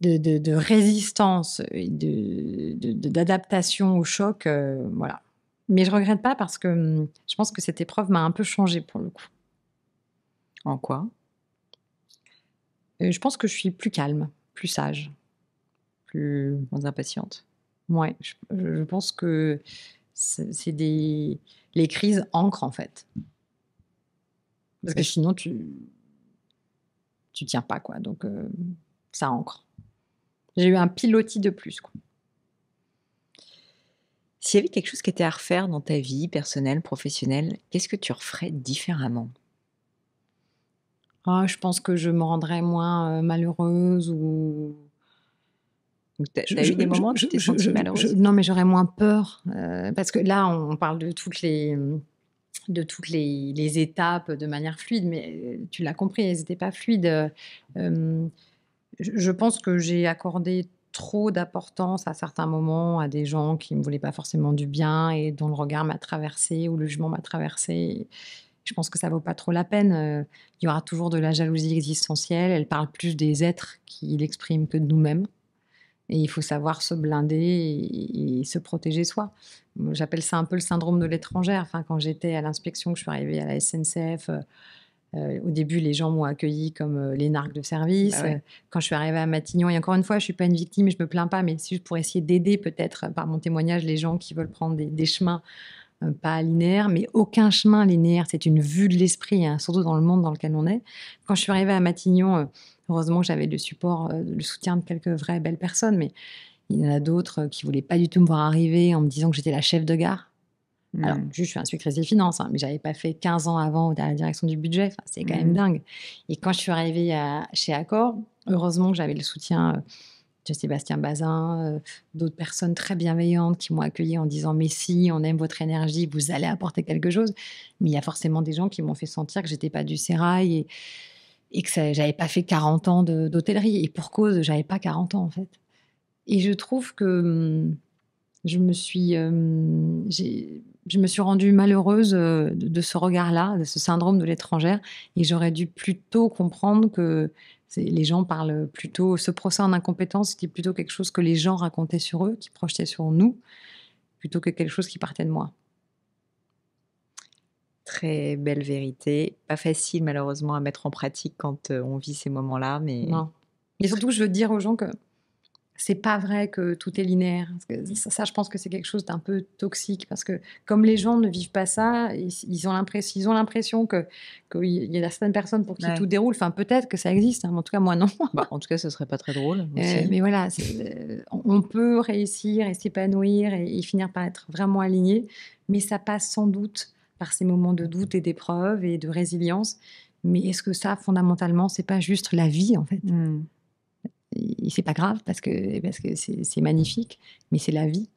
de, de, de résistance, d'adaptation au choc, euh, voilà. Mais je regrette pas parce que hum, je pense que cette épreuve m'a un peu changé pour le coup. En quoi euh, Je pense que je suis plus calme, plus sage, plus moins impatiente. Ouais, je, pense que c'est des les crises ancrent en fait. Parce que sinon, tu tu tiens pas, quoi. Donc, euh, ça ancre. J'ai eu un pilotis de plus, quoi. S'il y avait quelque chose qui était à refaire dans ta vie personnelle, professionnelle, qu'est-ce que tu referais différemment Ah, Je pense que je me rendrais moins euh, malheureuse ou T'as eu des moments où tu t'es sentie malheureuse Non, mais j'aurais moins peur. Euh, parce que là, on parle de toutes les, de toutes les, étapes de manière fluide, mais euh, tu l'as compris, elles n'étaient pas fluides. Euh, euh, je pense que j'ai accordé trop d'importance à certains moments à des gens qui ne me voulaient pas forcément du bien et dont le regard m'a traversé ou le jugement m'a traversé. Je pense que ça vaut pas trop la peine. Il y aura toujours de la jalousie existentielle. Elle parle plus des êtres qui l'expriment que de nous-mêmes. Et il faut savoir se blinder et, se protéger soi. J'appelle ça un peu le syndrome de l'étrangère. Enfin, quand j'étais à l'inspection, que je suis arrivée à la SNCF, euh, euh, au début, les gens m'ont accueilli comme euh, les narcs de service. Bah quand je suis arrivée à Matignon, et encore une fois, je ne suis pas une victime et je me plains pas, mais si je pourrais essayer d'aider peut-être par mon témoignage les gens qui veulent prendre des chemins euh, pas linéaire, mais aucun chemin linéaire. C'est une vue de l'esprit, hein, surtout dans le monde dans lequel on est. Quand je suis arrivée à Matignon, euh, heureusement j'avais le support, euh, le soutien de quelques vraies belles personnes, mais il y en a d'autres qui voulaient pas du tout me voir arriver en me disant que j'étais la chef de gare. Hmm. Alors, je suis sucré des finances, mais hein, mais j'avais pas fait 15 ans avant à la direction du budget. c'est quand même hmm. dingue. Et quand je suis arrivée chez Accor, heureusement que j'avais le soutien. Sébastien Bazin, euh, d'autres personnes très bienveillantes qui m'ont accueilli en disant Mais si, on aime votre énergie, vous allez apporter quelque chose. Mais il y a forcément des gens qui m'ont fait sentir que j'étais pas du sérail et, et que j'avais pas fait 40 ans d'hôtellerie. Et pour cause, j'avais pas 40 ans en fait. Et je trouve que hum, je me suis. Euh, je me suis rendue malheureuse euh, de, ce regard-là, de ce syndrome de l'étrangère, et j'aurais dû plutôt comprendre que les gens parlent plutôt. Ce procès en incompétence, c'était plutôt quelque chose que les gens racontaient sur eux, qui projetaient sur nous, plutôt que quelque chose qui partait de moi. Très belle vérité. Pas facile, malheureusement, à mettre en pratique quand euh, on vit ces moments-là, mais. Non. Et surtout, je veux dire aux gens que c'est pas vrai que tout est linéaire. Mm. Ça, je pense que c'est quelque chose d'un peu toxique parce que comme les gens ne vivent pas ça, ils, ont l'impression que qu'il y a certaines personnes pour qui tout déroule. Enfin, peut-être que ça existe, hein, mais en tout cas moi non. Bah, en tout cas, ce serait pas très drôle. Euh, mais voilà, euh, on peut réussir et s'épanouir et, finir par être vraiment aligné, mais ça passe sans doute par ces moments de doute et d'épreuve et de résilience. Mais est-ce que ça, fondamentalement, c'est pas juste la vie en fait mm c'est pas grave parce que parce que c'est magnifique, mais c'est la vie.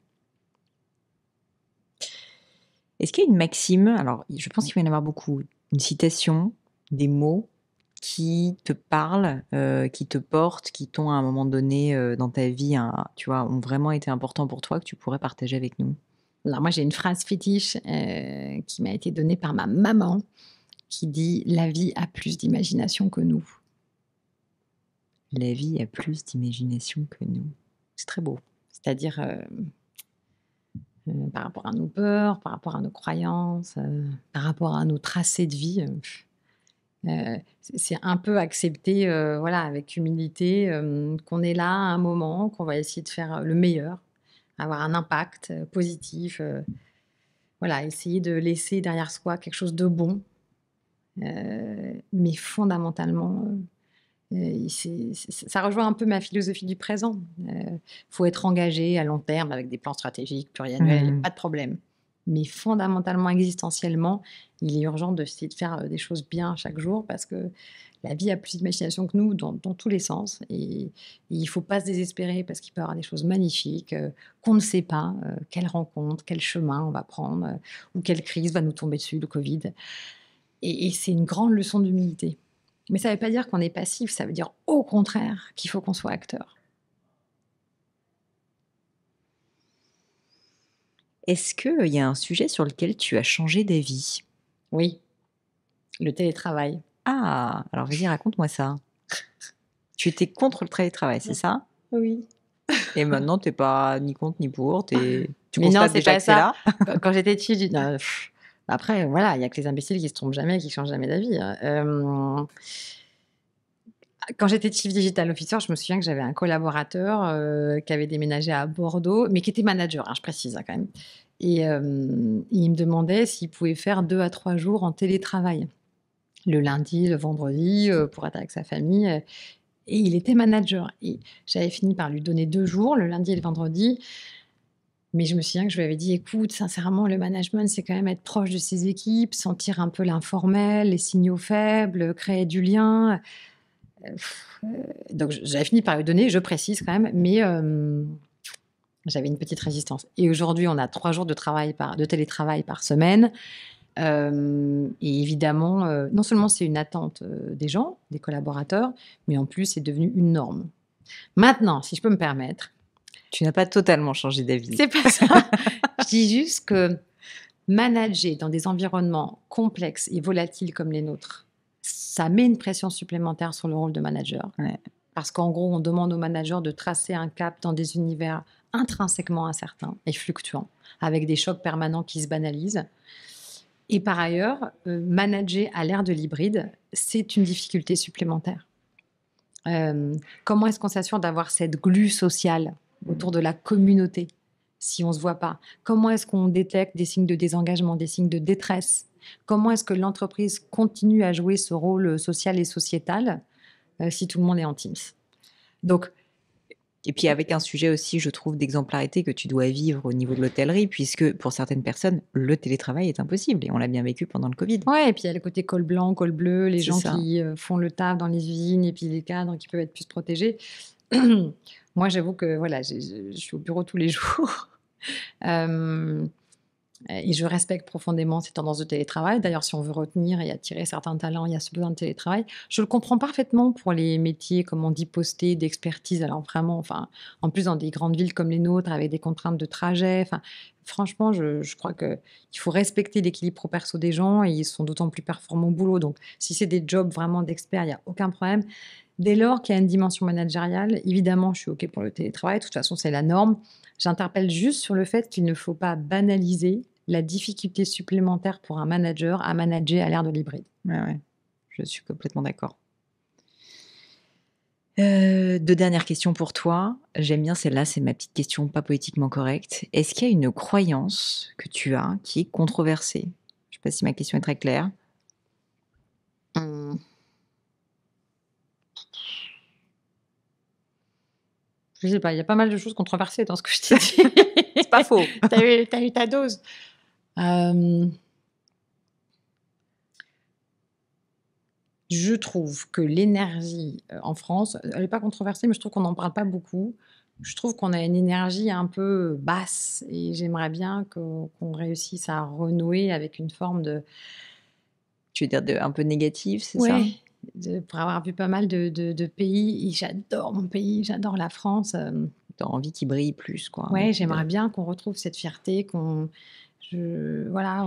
Est-ce qu'il y a une maxime Alors, je pense qu'il va y en avoir beaucoup. Une citation, des mots qui te parlent, euh, qui te portent, qui t'ont à un moment donné euh, dans ta vie, tu vois, ont vraiment été importants pour toi que tu pourrais partager avec nous. Alors moi, j'ai une phrase fétiche euh, qui m'a été donnée par ma maman, qui dit "La vie a plus d'imagination que nous." la vie a plus d'imagination que nous. C'est très beau. C'est-à-dire euh, euh, par rapport à nos peurs, par rapport à nos croyances, euh, par rapport à nos tracés de vie. c'est un peu accepter, voilà, avec humilité, qu'on est là à un moment, qu'on va essayer de faire le meilleur, avoir un impact positif. voilà, essayer de laisser derrière soi quelque chose de bon. mais fondamentalement, ça rejoint un peu ma philosophie du présent. Il euh, faut être engagé à long terme avec des plans stratégiques pluriannuels, mmh. pas de problème. Mais fondamentalement, existentiellement, il est urgent d'essayer de faire euh, des choses bien chaque jour parce que la vie a plus d'imagination que nous dans, tous les sens. Et, il ne faut pas se désespérer parce qu'il peut y avoir des choses magnifiques euh, qu'on ne sait pas, quelle rencontre, quel chemin on va prendre ou quelle crise va nous tomber dessus, le Covid. et c'est une grande leçon d'humilité. Mais ça ne veut pas dire qu'on est passif, ça veut dire au contraire qu'il faut qu'on soit acteur. Est-ce qu'il euh, y a un sujet sur lequel tu as changé d'avis Oui, le télétravail. Ah, alors vas-y, raconte-moi ça. tu étais contre le télétravail, c'est ça Oui. Et maintenant, tu n'es pas ni contre ni pour. Tu Mais non, c'est pas que ça. Là Quand j'étais étudiante, après, voilà, il n'y a que les imbéciles qui se trompent jamais et qui changent jamais d'avis. Hein. quand j'étais chief digital officer, je me souviens que j'avais un collaborateur qui avait déménagé à Bordeaux, mais qui était manager, hein, je précise hein, quand même. Et il me demandait s'il pouvait faire deux à trois jours en télétravail, le lundi, le vendredi, pour être avec sa famille. et il était manager. Et j'avais fini par lui donner deux jours, le lundi et le vendredi. Mais je me souviens que je lui avais dit, écoute, sincèrement, le management, c'est quand même être proche de ses équipes, sentir un peu l'informel, les signaux faibles, créer du lien. Euh, euh, donc j'avais fini par lui donner, je précise quand même, mais euh, j'avais une petite résistance. Et aujourd'hui, on a trois jours de, travail par, de télétravail par semaine. et évidemment, non seulement c'est une attente des gens, des collaborateurs, mais en plus c'est devenu une norme. Maintenant, si je peux me permettre, tu n'as pas totalement changé d'avis. C'est pas ça. je dis juste que manager dans des environnements complexes et volatiles comme les nôtres, ça met une pression supplémentaire sur le rôle de manager. Parce qu'en gros, on demande aux managers de tracer un cap dans des univers intrinsèquement incertains et fluctuants, avec des chocs permanents qui se banalisent. Et par ailleurs, euh, manager à l'ère de l'hybride, c'est une difficulté supplémentaire. Euh, comment est-ce qu'on s'assure d'avoir cette glue sociale autour de la communauté si on ne se voit pas Comment est-ce qu'on détecte des signes de désengagement, des signes de détresse Comment est-ce que l'entreprise continue à jouer ce rôle euh, social et sociétal euh, si tout le monde est en Teams Donc, et puis avec un sujet aussi, je trouve, d'exemplarité que tu dois vivre au niveau de l'hôtellerie, puisque pour certaines personnes, le télétravail est impossible. Et on l'a bien vécu pendant le Covid. Ouais, et puis il y a le côté col blanc, col bleu, les gens qui euh, font le taf dans les usines, et puis les cadres qui peuvent être plus protégés. Moi, j'avoue que voilà, je suis au bureau tous les jours. Euh, et je respecte profondément ces tendances de télétravail. D'ailleurs, si on veut retenir et attirer certains talents, il y a ce besoin de télétravail. Je le comprends parfaitement pour les métiers, comme on dit, postés, d'expertise. Alors vraiment, enfin, en plus dans des grandes villes comme les nôtres, avec des contraintes de trajet. Enfin, franchement, je, crois qu'il faut respecter l'équilibre perso des gens et ils sont d'autant plus performants au boulot. Donc, si c'est des jobs vraiment d'experts, il n'y a aucun problème. Dès lors qu'il y a une dimension managériale, évidemment, je suis OK pour le télétravail. De toute façon, c'est la norme. J'interpelle juste sur le fait qu'il ne faut pas banaliser la difficulté supplémentaire pour un manager à manager à l'ère de l'hybride. Ouais, Je suis complètement d'accord. Euh, deux dernières questions pour toi. J'aime bien celle-là, c'est ma petite question pas politiquement correcte. Est-ce qu'il y a une croyance que tu as qui est controversée Je ne sais pas si ma question est très claire. Je sais pas, il y a pas mal de choses controversées dans ce que je t'ai dit. c'est pas faux. Tu eu, as eu ta dose. Euh, je trouve que l'énergie euh, en France, elle n'est pas controversée, mais je trouve qu'on n'en parle pas beaucoup. Je trouve qu'on a une énergie un peu basse et j'aimerais bien qu'on réussisse à renouer avec une forme de, tu veux dire de, un peu négative, c'est ça pour avoir vu pas mal de, pays. J'adore mon pays, j'adore la France. Euh. T'as envie qu'il brille plus, quoi. Ouais, j'aimerais euh. bien qu'on retrouve cette fierté, qu'on, voilà,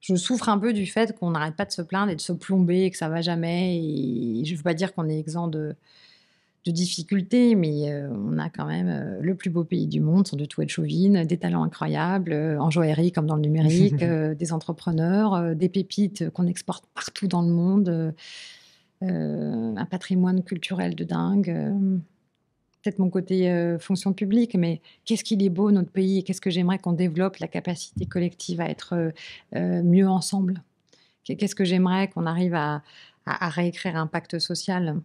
je souffre un peu du fait qu'on n'arrête pas de se plaindre et de se plomber et que ça va jamais. Et je veux pas dire qu'on est exempt de, difficultés, mais euh, on a quand même euh, le plus beau pays du monde, sans de tout être chauvine, des talents incroyables, euh, en joaillerie comme dans le numérique, des entrepreneurs, des pépites qu'on exporte partout dans le monde, un patrimoine culturel de dingue. Peut-être mon côté fonction publique, mais qu'est-ce qu'il est beau notre pays et qu'est-ce que j'aimerais qu'on développe la capacité collective à être mieux ensemble Qu'est-ce que j'aimerais qu'on arrive à réécrire un pacte social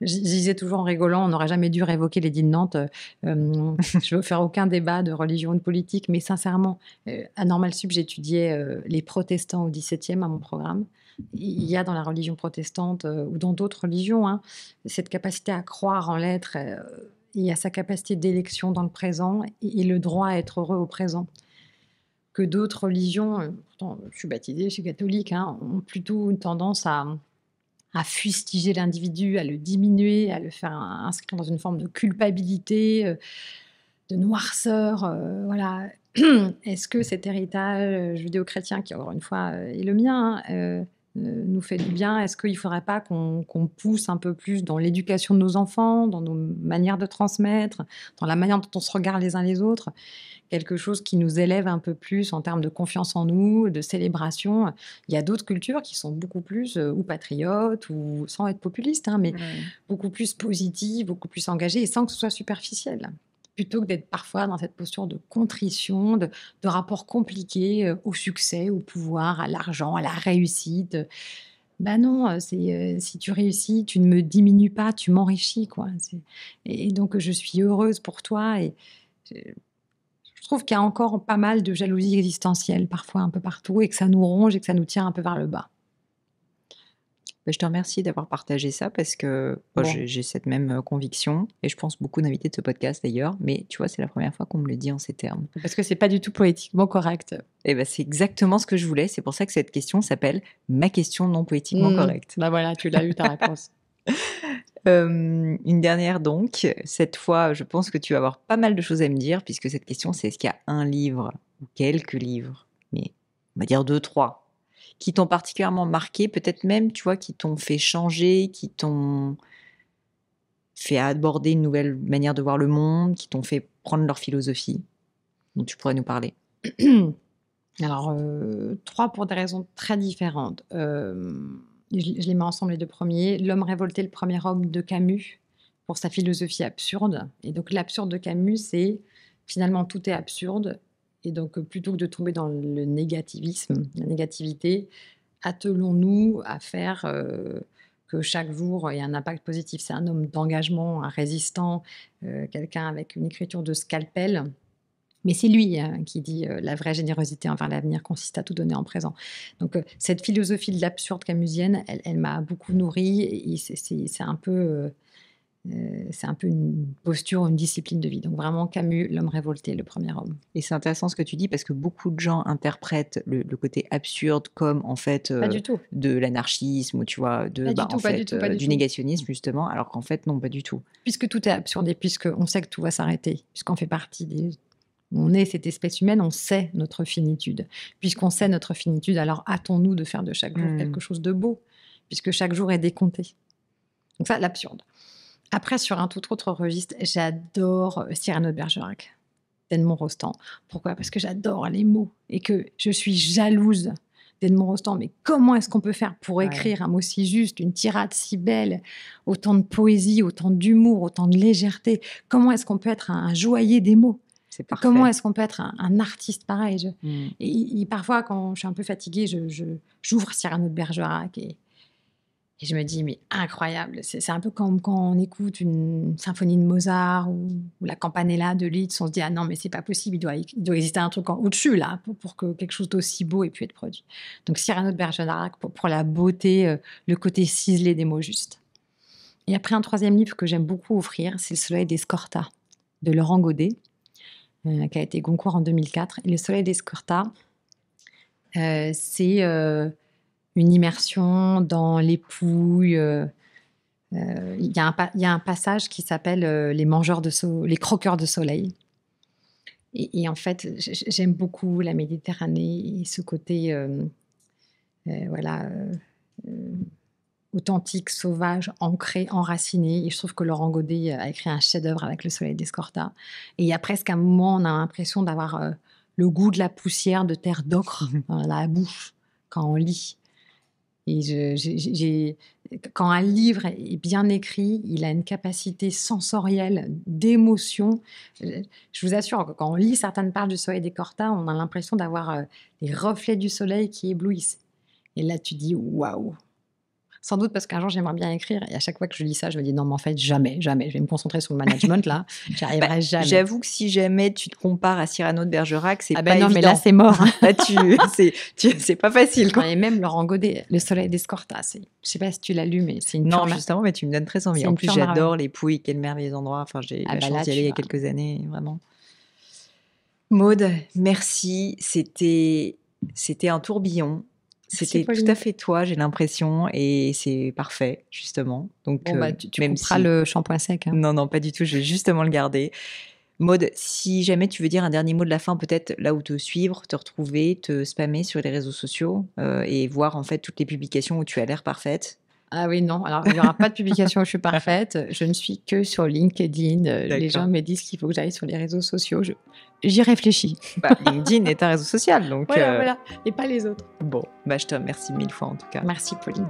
je disais toujours en rigolant, on n'aurait jamais dû révoquer l'édit de Nantes. Je euh, euh, je veux faire aucun débat de religion ou de politique, mais sincèrement, à euh, Normal Sup, j'étudiais les protestants au XVIIe à mon programme. Il y a dans la religion protestante ou dans d'autres religions hein, cette capacité à croire en l'être. il y a sa capacité d'élection dans le présent et, le droit à être heureux au présent. Que d'autres religions, pourtant je suis baptisée, je suis catholique, hein, ont plutôt une tendance à à fustiger l'individu, à le diminuer, à le faire inscrire dans une forme de culpabilité, euh, de noirceur. Euh, voilà. Est-ce que cet héritage euh, judéo-chrétien, qui encore une fois est le mien, nous fait du bien Est-ce qu'il ne faudrait pas qu'on pousse un peu plus dans l'éducation de nos enfants, dans nos manières de transmettre, dans la manière dont on se regarde les uns les autres quelque chose qui nous élève un peu plus en termes de confiance en nous, de célébration. Il y a d'autres cultures qui sont beaucoup plus euh, ou patriotes, ou sans être populistes, hein, mais beaucoup plus positives, beaucoup plus engagées, et sans que ce soit superficiel plutôt que d'être parfois dans cette posture de contrition, de, de rapport compliqué euh, au succès, au pouvoir, à l'argent, à la réussite. Ben non, c'est si tu réussis, tu ne me diminues pas, tu m'enrichis quoi. et, donc je suis heureuse pour toi et trouve qu'il y a encore pas mal de jalousie existentielle, parfois un peu partout, et que ça nous ronge et que ça nous tient un peu vers le bas. Ben, je te remercie d'avoir partagé ça parce que j'ai cette même euh, conviction et je pense beaucoup d'invités de ce podcast d'ailleurs, mais tu vois, c'est la première fois qu'on me le dit en ces termes. Parce que c'est pas du tout poétiquement correct. Et eh ben c'est exactement ce que je voulais, c'est pour ça que cette question s'appelle ma question non poétiquement mmh. correcte. Ben voilà, tu l'as eu ta réponse. Euh, une dernière donc. Cette fois, je pense que tu vas avoir pas mal de choses à me dire, puisque cette question, c'est est-ce qu'il y a un livre ou quelques livres, mais on va dire deux, trois, qui t'ont particulièrement marqué, peut-être même, tu vois, qui t'ont fait changer, qui t'ont fait aborder une nouvelle manière de voir le monde, qui t'ont fait prendre leur philosophie, dont tu pourrais nous parler. Alors, euh, trois pour des raisons très différentes. Euh je, les mets ensemble les deux premiers, L'homme révolté, le premier homme de Camus, pour sa philosophie absurde. Et donc l'absurde de Camus, c'est finalement tout est absurde. Et donc euh, plutôt que de tomber dans le négativisme, la négativité, attelons-nous à faire euh, que chaque jour euh, ait un impact positif. C'est un homme d'engagement, un résistant, quelqu'un avec une écriture de scalpel mais c'est lui hein, qui dit euh, la vraie générosité envers l'avenir consiste à tout donner en présent. Donc euh, cette philosophie de l'absurde camusienne, elle, m'a beaucoup nourrie et c'est un peu euh, c'est un peu une posture, une discipline de vie. Donc vraiment Camus, l'homme révolté, le premier homme. Et c'est intéressant ce que tu dis parce que beaucoup de gens interprètent le, côté absurde comme en fait du tout. de l'anarchisme ou tu vois de du, négationnisme justement, alors qu'en fait non pas du tout. Puisque tout est absurde et puisque on sait que tout va s'arrêter, puisqu'on fait partie des, on est cette espèce humaine, on sait notre finitude. Puisqu'on sait notre finitude, alors hâtons-nous de faire de chaque jour hmm. quelque chose de beau, puisque chaque jour est décompté. Donc ça, l'absurde. Après, sur un tout autre registre, j'adore euh, Cyrano de Bergerac, d'Edmond Rostand. Pourquoi Parce que j'adore les mots et que je suis jalouse d'Edmond Rostand. Mais comment est-ce qu'on peut faire pour écrire un mot si juste, une tirade si belle, autant de poésie, autant d'humour, autant de légèreté Comment est-ce qu'on peut être un joaillier des mots Comment est-ce qu'on peut être un, artiste pareil mm. et, parfois, quand je suis un peu fatiguée, j'ouvre je, j'ouvre Cyrano de Bergerac et, je me dis, mais incroyable, c'est un peu comme quand on écoute une symphonie de Mozart ou, la campanella de Liszt, on se dit, ah non, mais c'est pas possible, il doit, il doit exister un truc au-dessus, là, pour, que quelque chose d'aussi beau ait pu être produit. Donc Cyrano de Bergerac pour, la beauté, euh, le côté ciselé des mots justes. Et après, un troisième livre que j'aime beaucoup offrir, c'est Le Soleil Scorta de Laurent Godet, euh, qui a été Goncourt en 2004. Et le Soleil d'Escurta, euh, c'est euh, une immersion dans les pouilles. Il y, a un passage qui s'appelle les mangeurs de les croqueurs de soleil. Et, et en fait, j'aime beaucoup la Méditerranée et ce côté, voilà authentique, sauvage, ancré, enraciné. Et je trouve que Laurent Godet euh, a écrit un chef-d'œuvre avec Le Soleil d'Escorta. Et il y a presque un moment, on a l'impression d'avoir euh, le goût de la poussière de terre d'ocre à euh, la bouche quand on lit. Et quand un livre est bien écrit, il a une capacité sensorielle d'émotion. Je vous assure quand on lit certaines pages du Soleil d'Escorta, on a l'impression d'avoir les reflets du soleil qui éblouissent. Et là, tu dis waouh, sans doute parce qu'un jour j'aimerais bien écrire et à chaque fois que je lis ça, je me dis non, mais en fait, jamais, jamais, je vais me concentrer sur le management là, j'arriverai bah, jamais. J'avoue que si jamais tu te compares à Cyrano de Bergerac, c'est ah ben non, mais là c'est mort. tu, c'est, pas facile quoi. Et même Laurent Godet, Le Soleil d'Escorta, c'est, je sais pas si tu l'as mais c'est une Non, justement, mais tu me donnes très envie. En plus, j'adore les Pouilles, quel merveilleux endroit. Enfin, j'ai ah bah d'y aller il y a quelques années, vraiment. Maude, merci. C'était c'était un tourbillon. C'était tout à fait toi, j'ai l'impression, et c'est parfait, justement. Donc, euh, bah, tu, tu le shampoing sec. Hein. Non, non, pas du tout, je vais justement le garder. Maude, si jamais tu veux dire un dernier mot de la fin, peut-être là où te suivre, te retrouver, te spammer sur les réseaux sociaux euh, et voir en fait toutes les publications où tu as l'air parfaite. Ah oui, non. Alors, il n'y aura pas de publication où je suis parfaite. Je ne suis que sur LinkedIn. Les gens me disent qu'il faut que j'aille sur les réseaux sociaux. Je, J'y réfléchis. Bah, LinkedIn est un réseau social, donc. Voilà, euh, voilà. Et pas les autres. Bon, bah, je te remercie mille fois en tout cas. Merci, Pauline.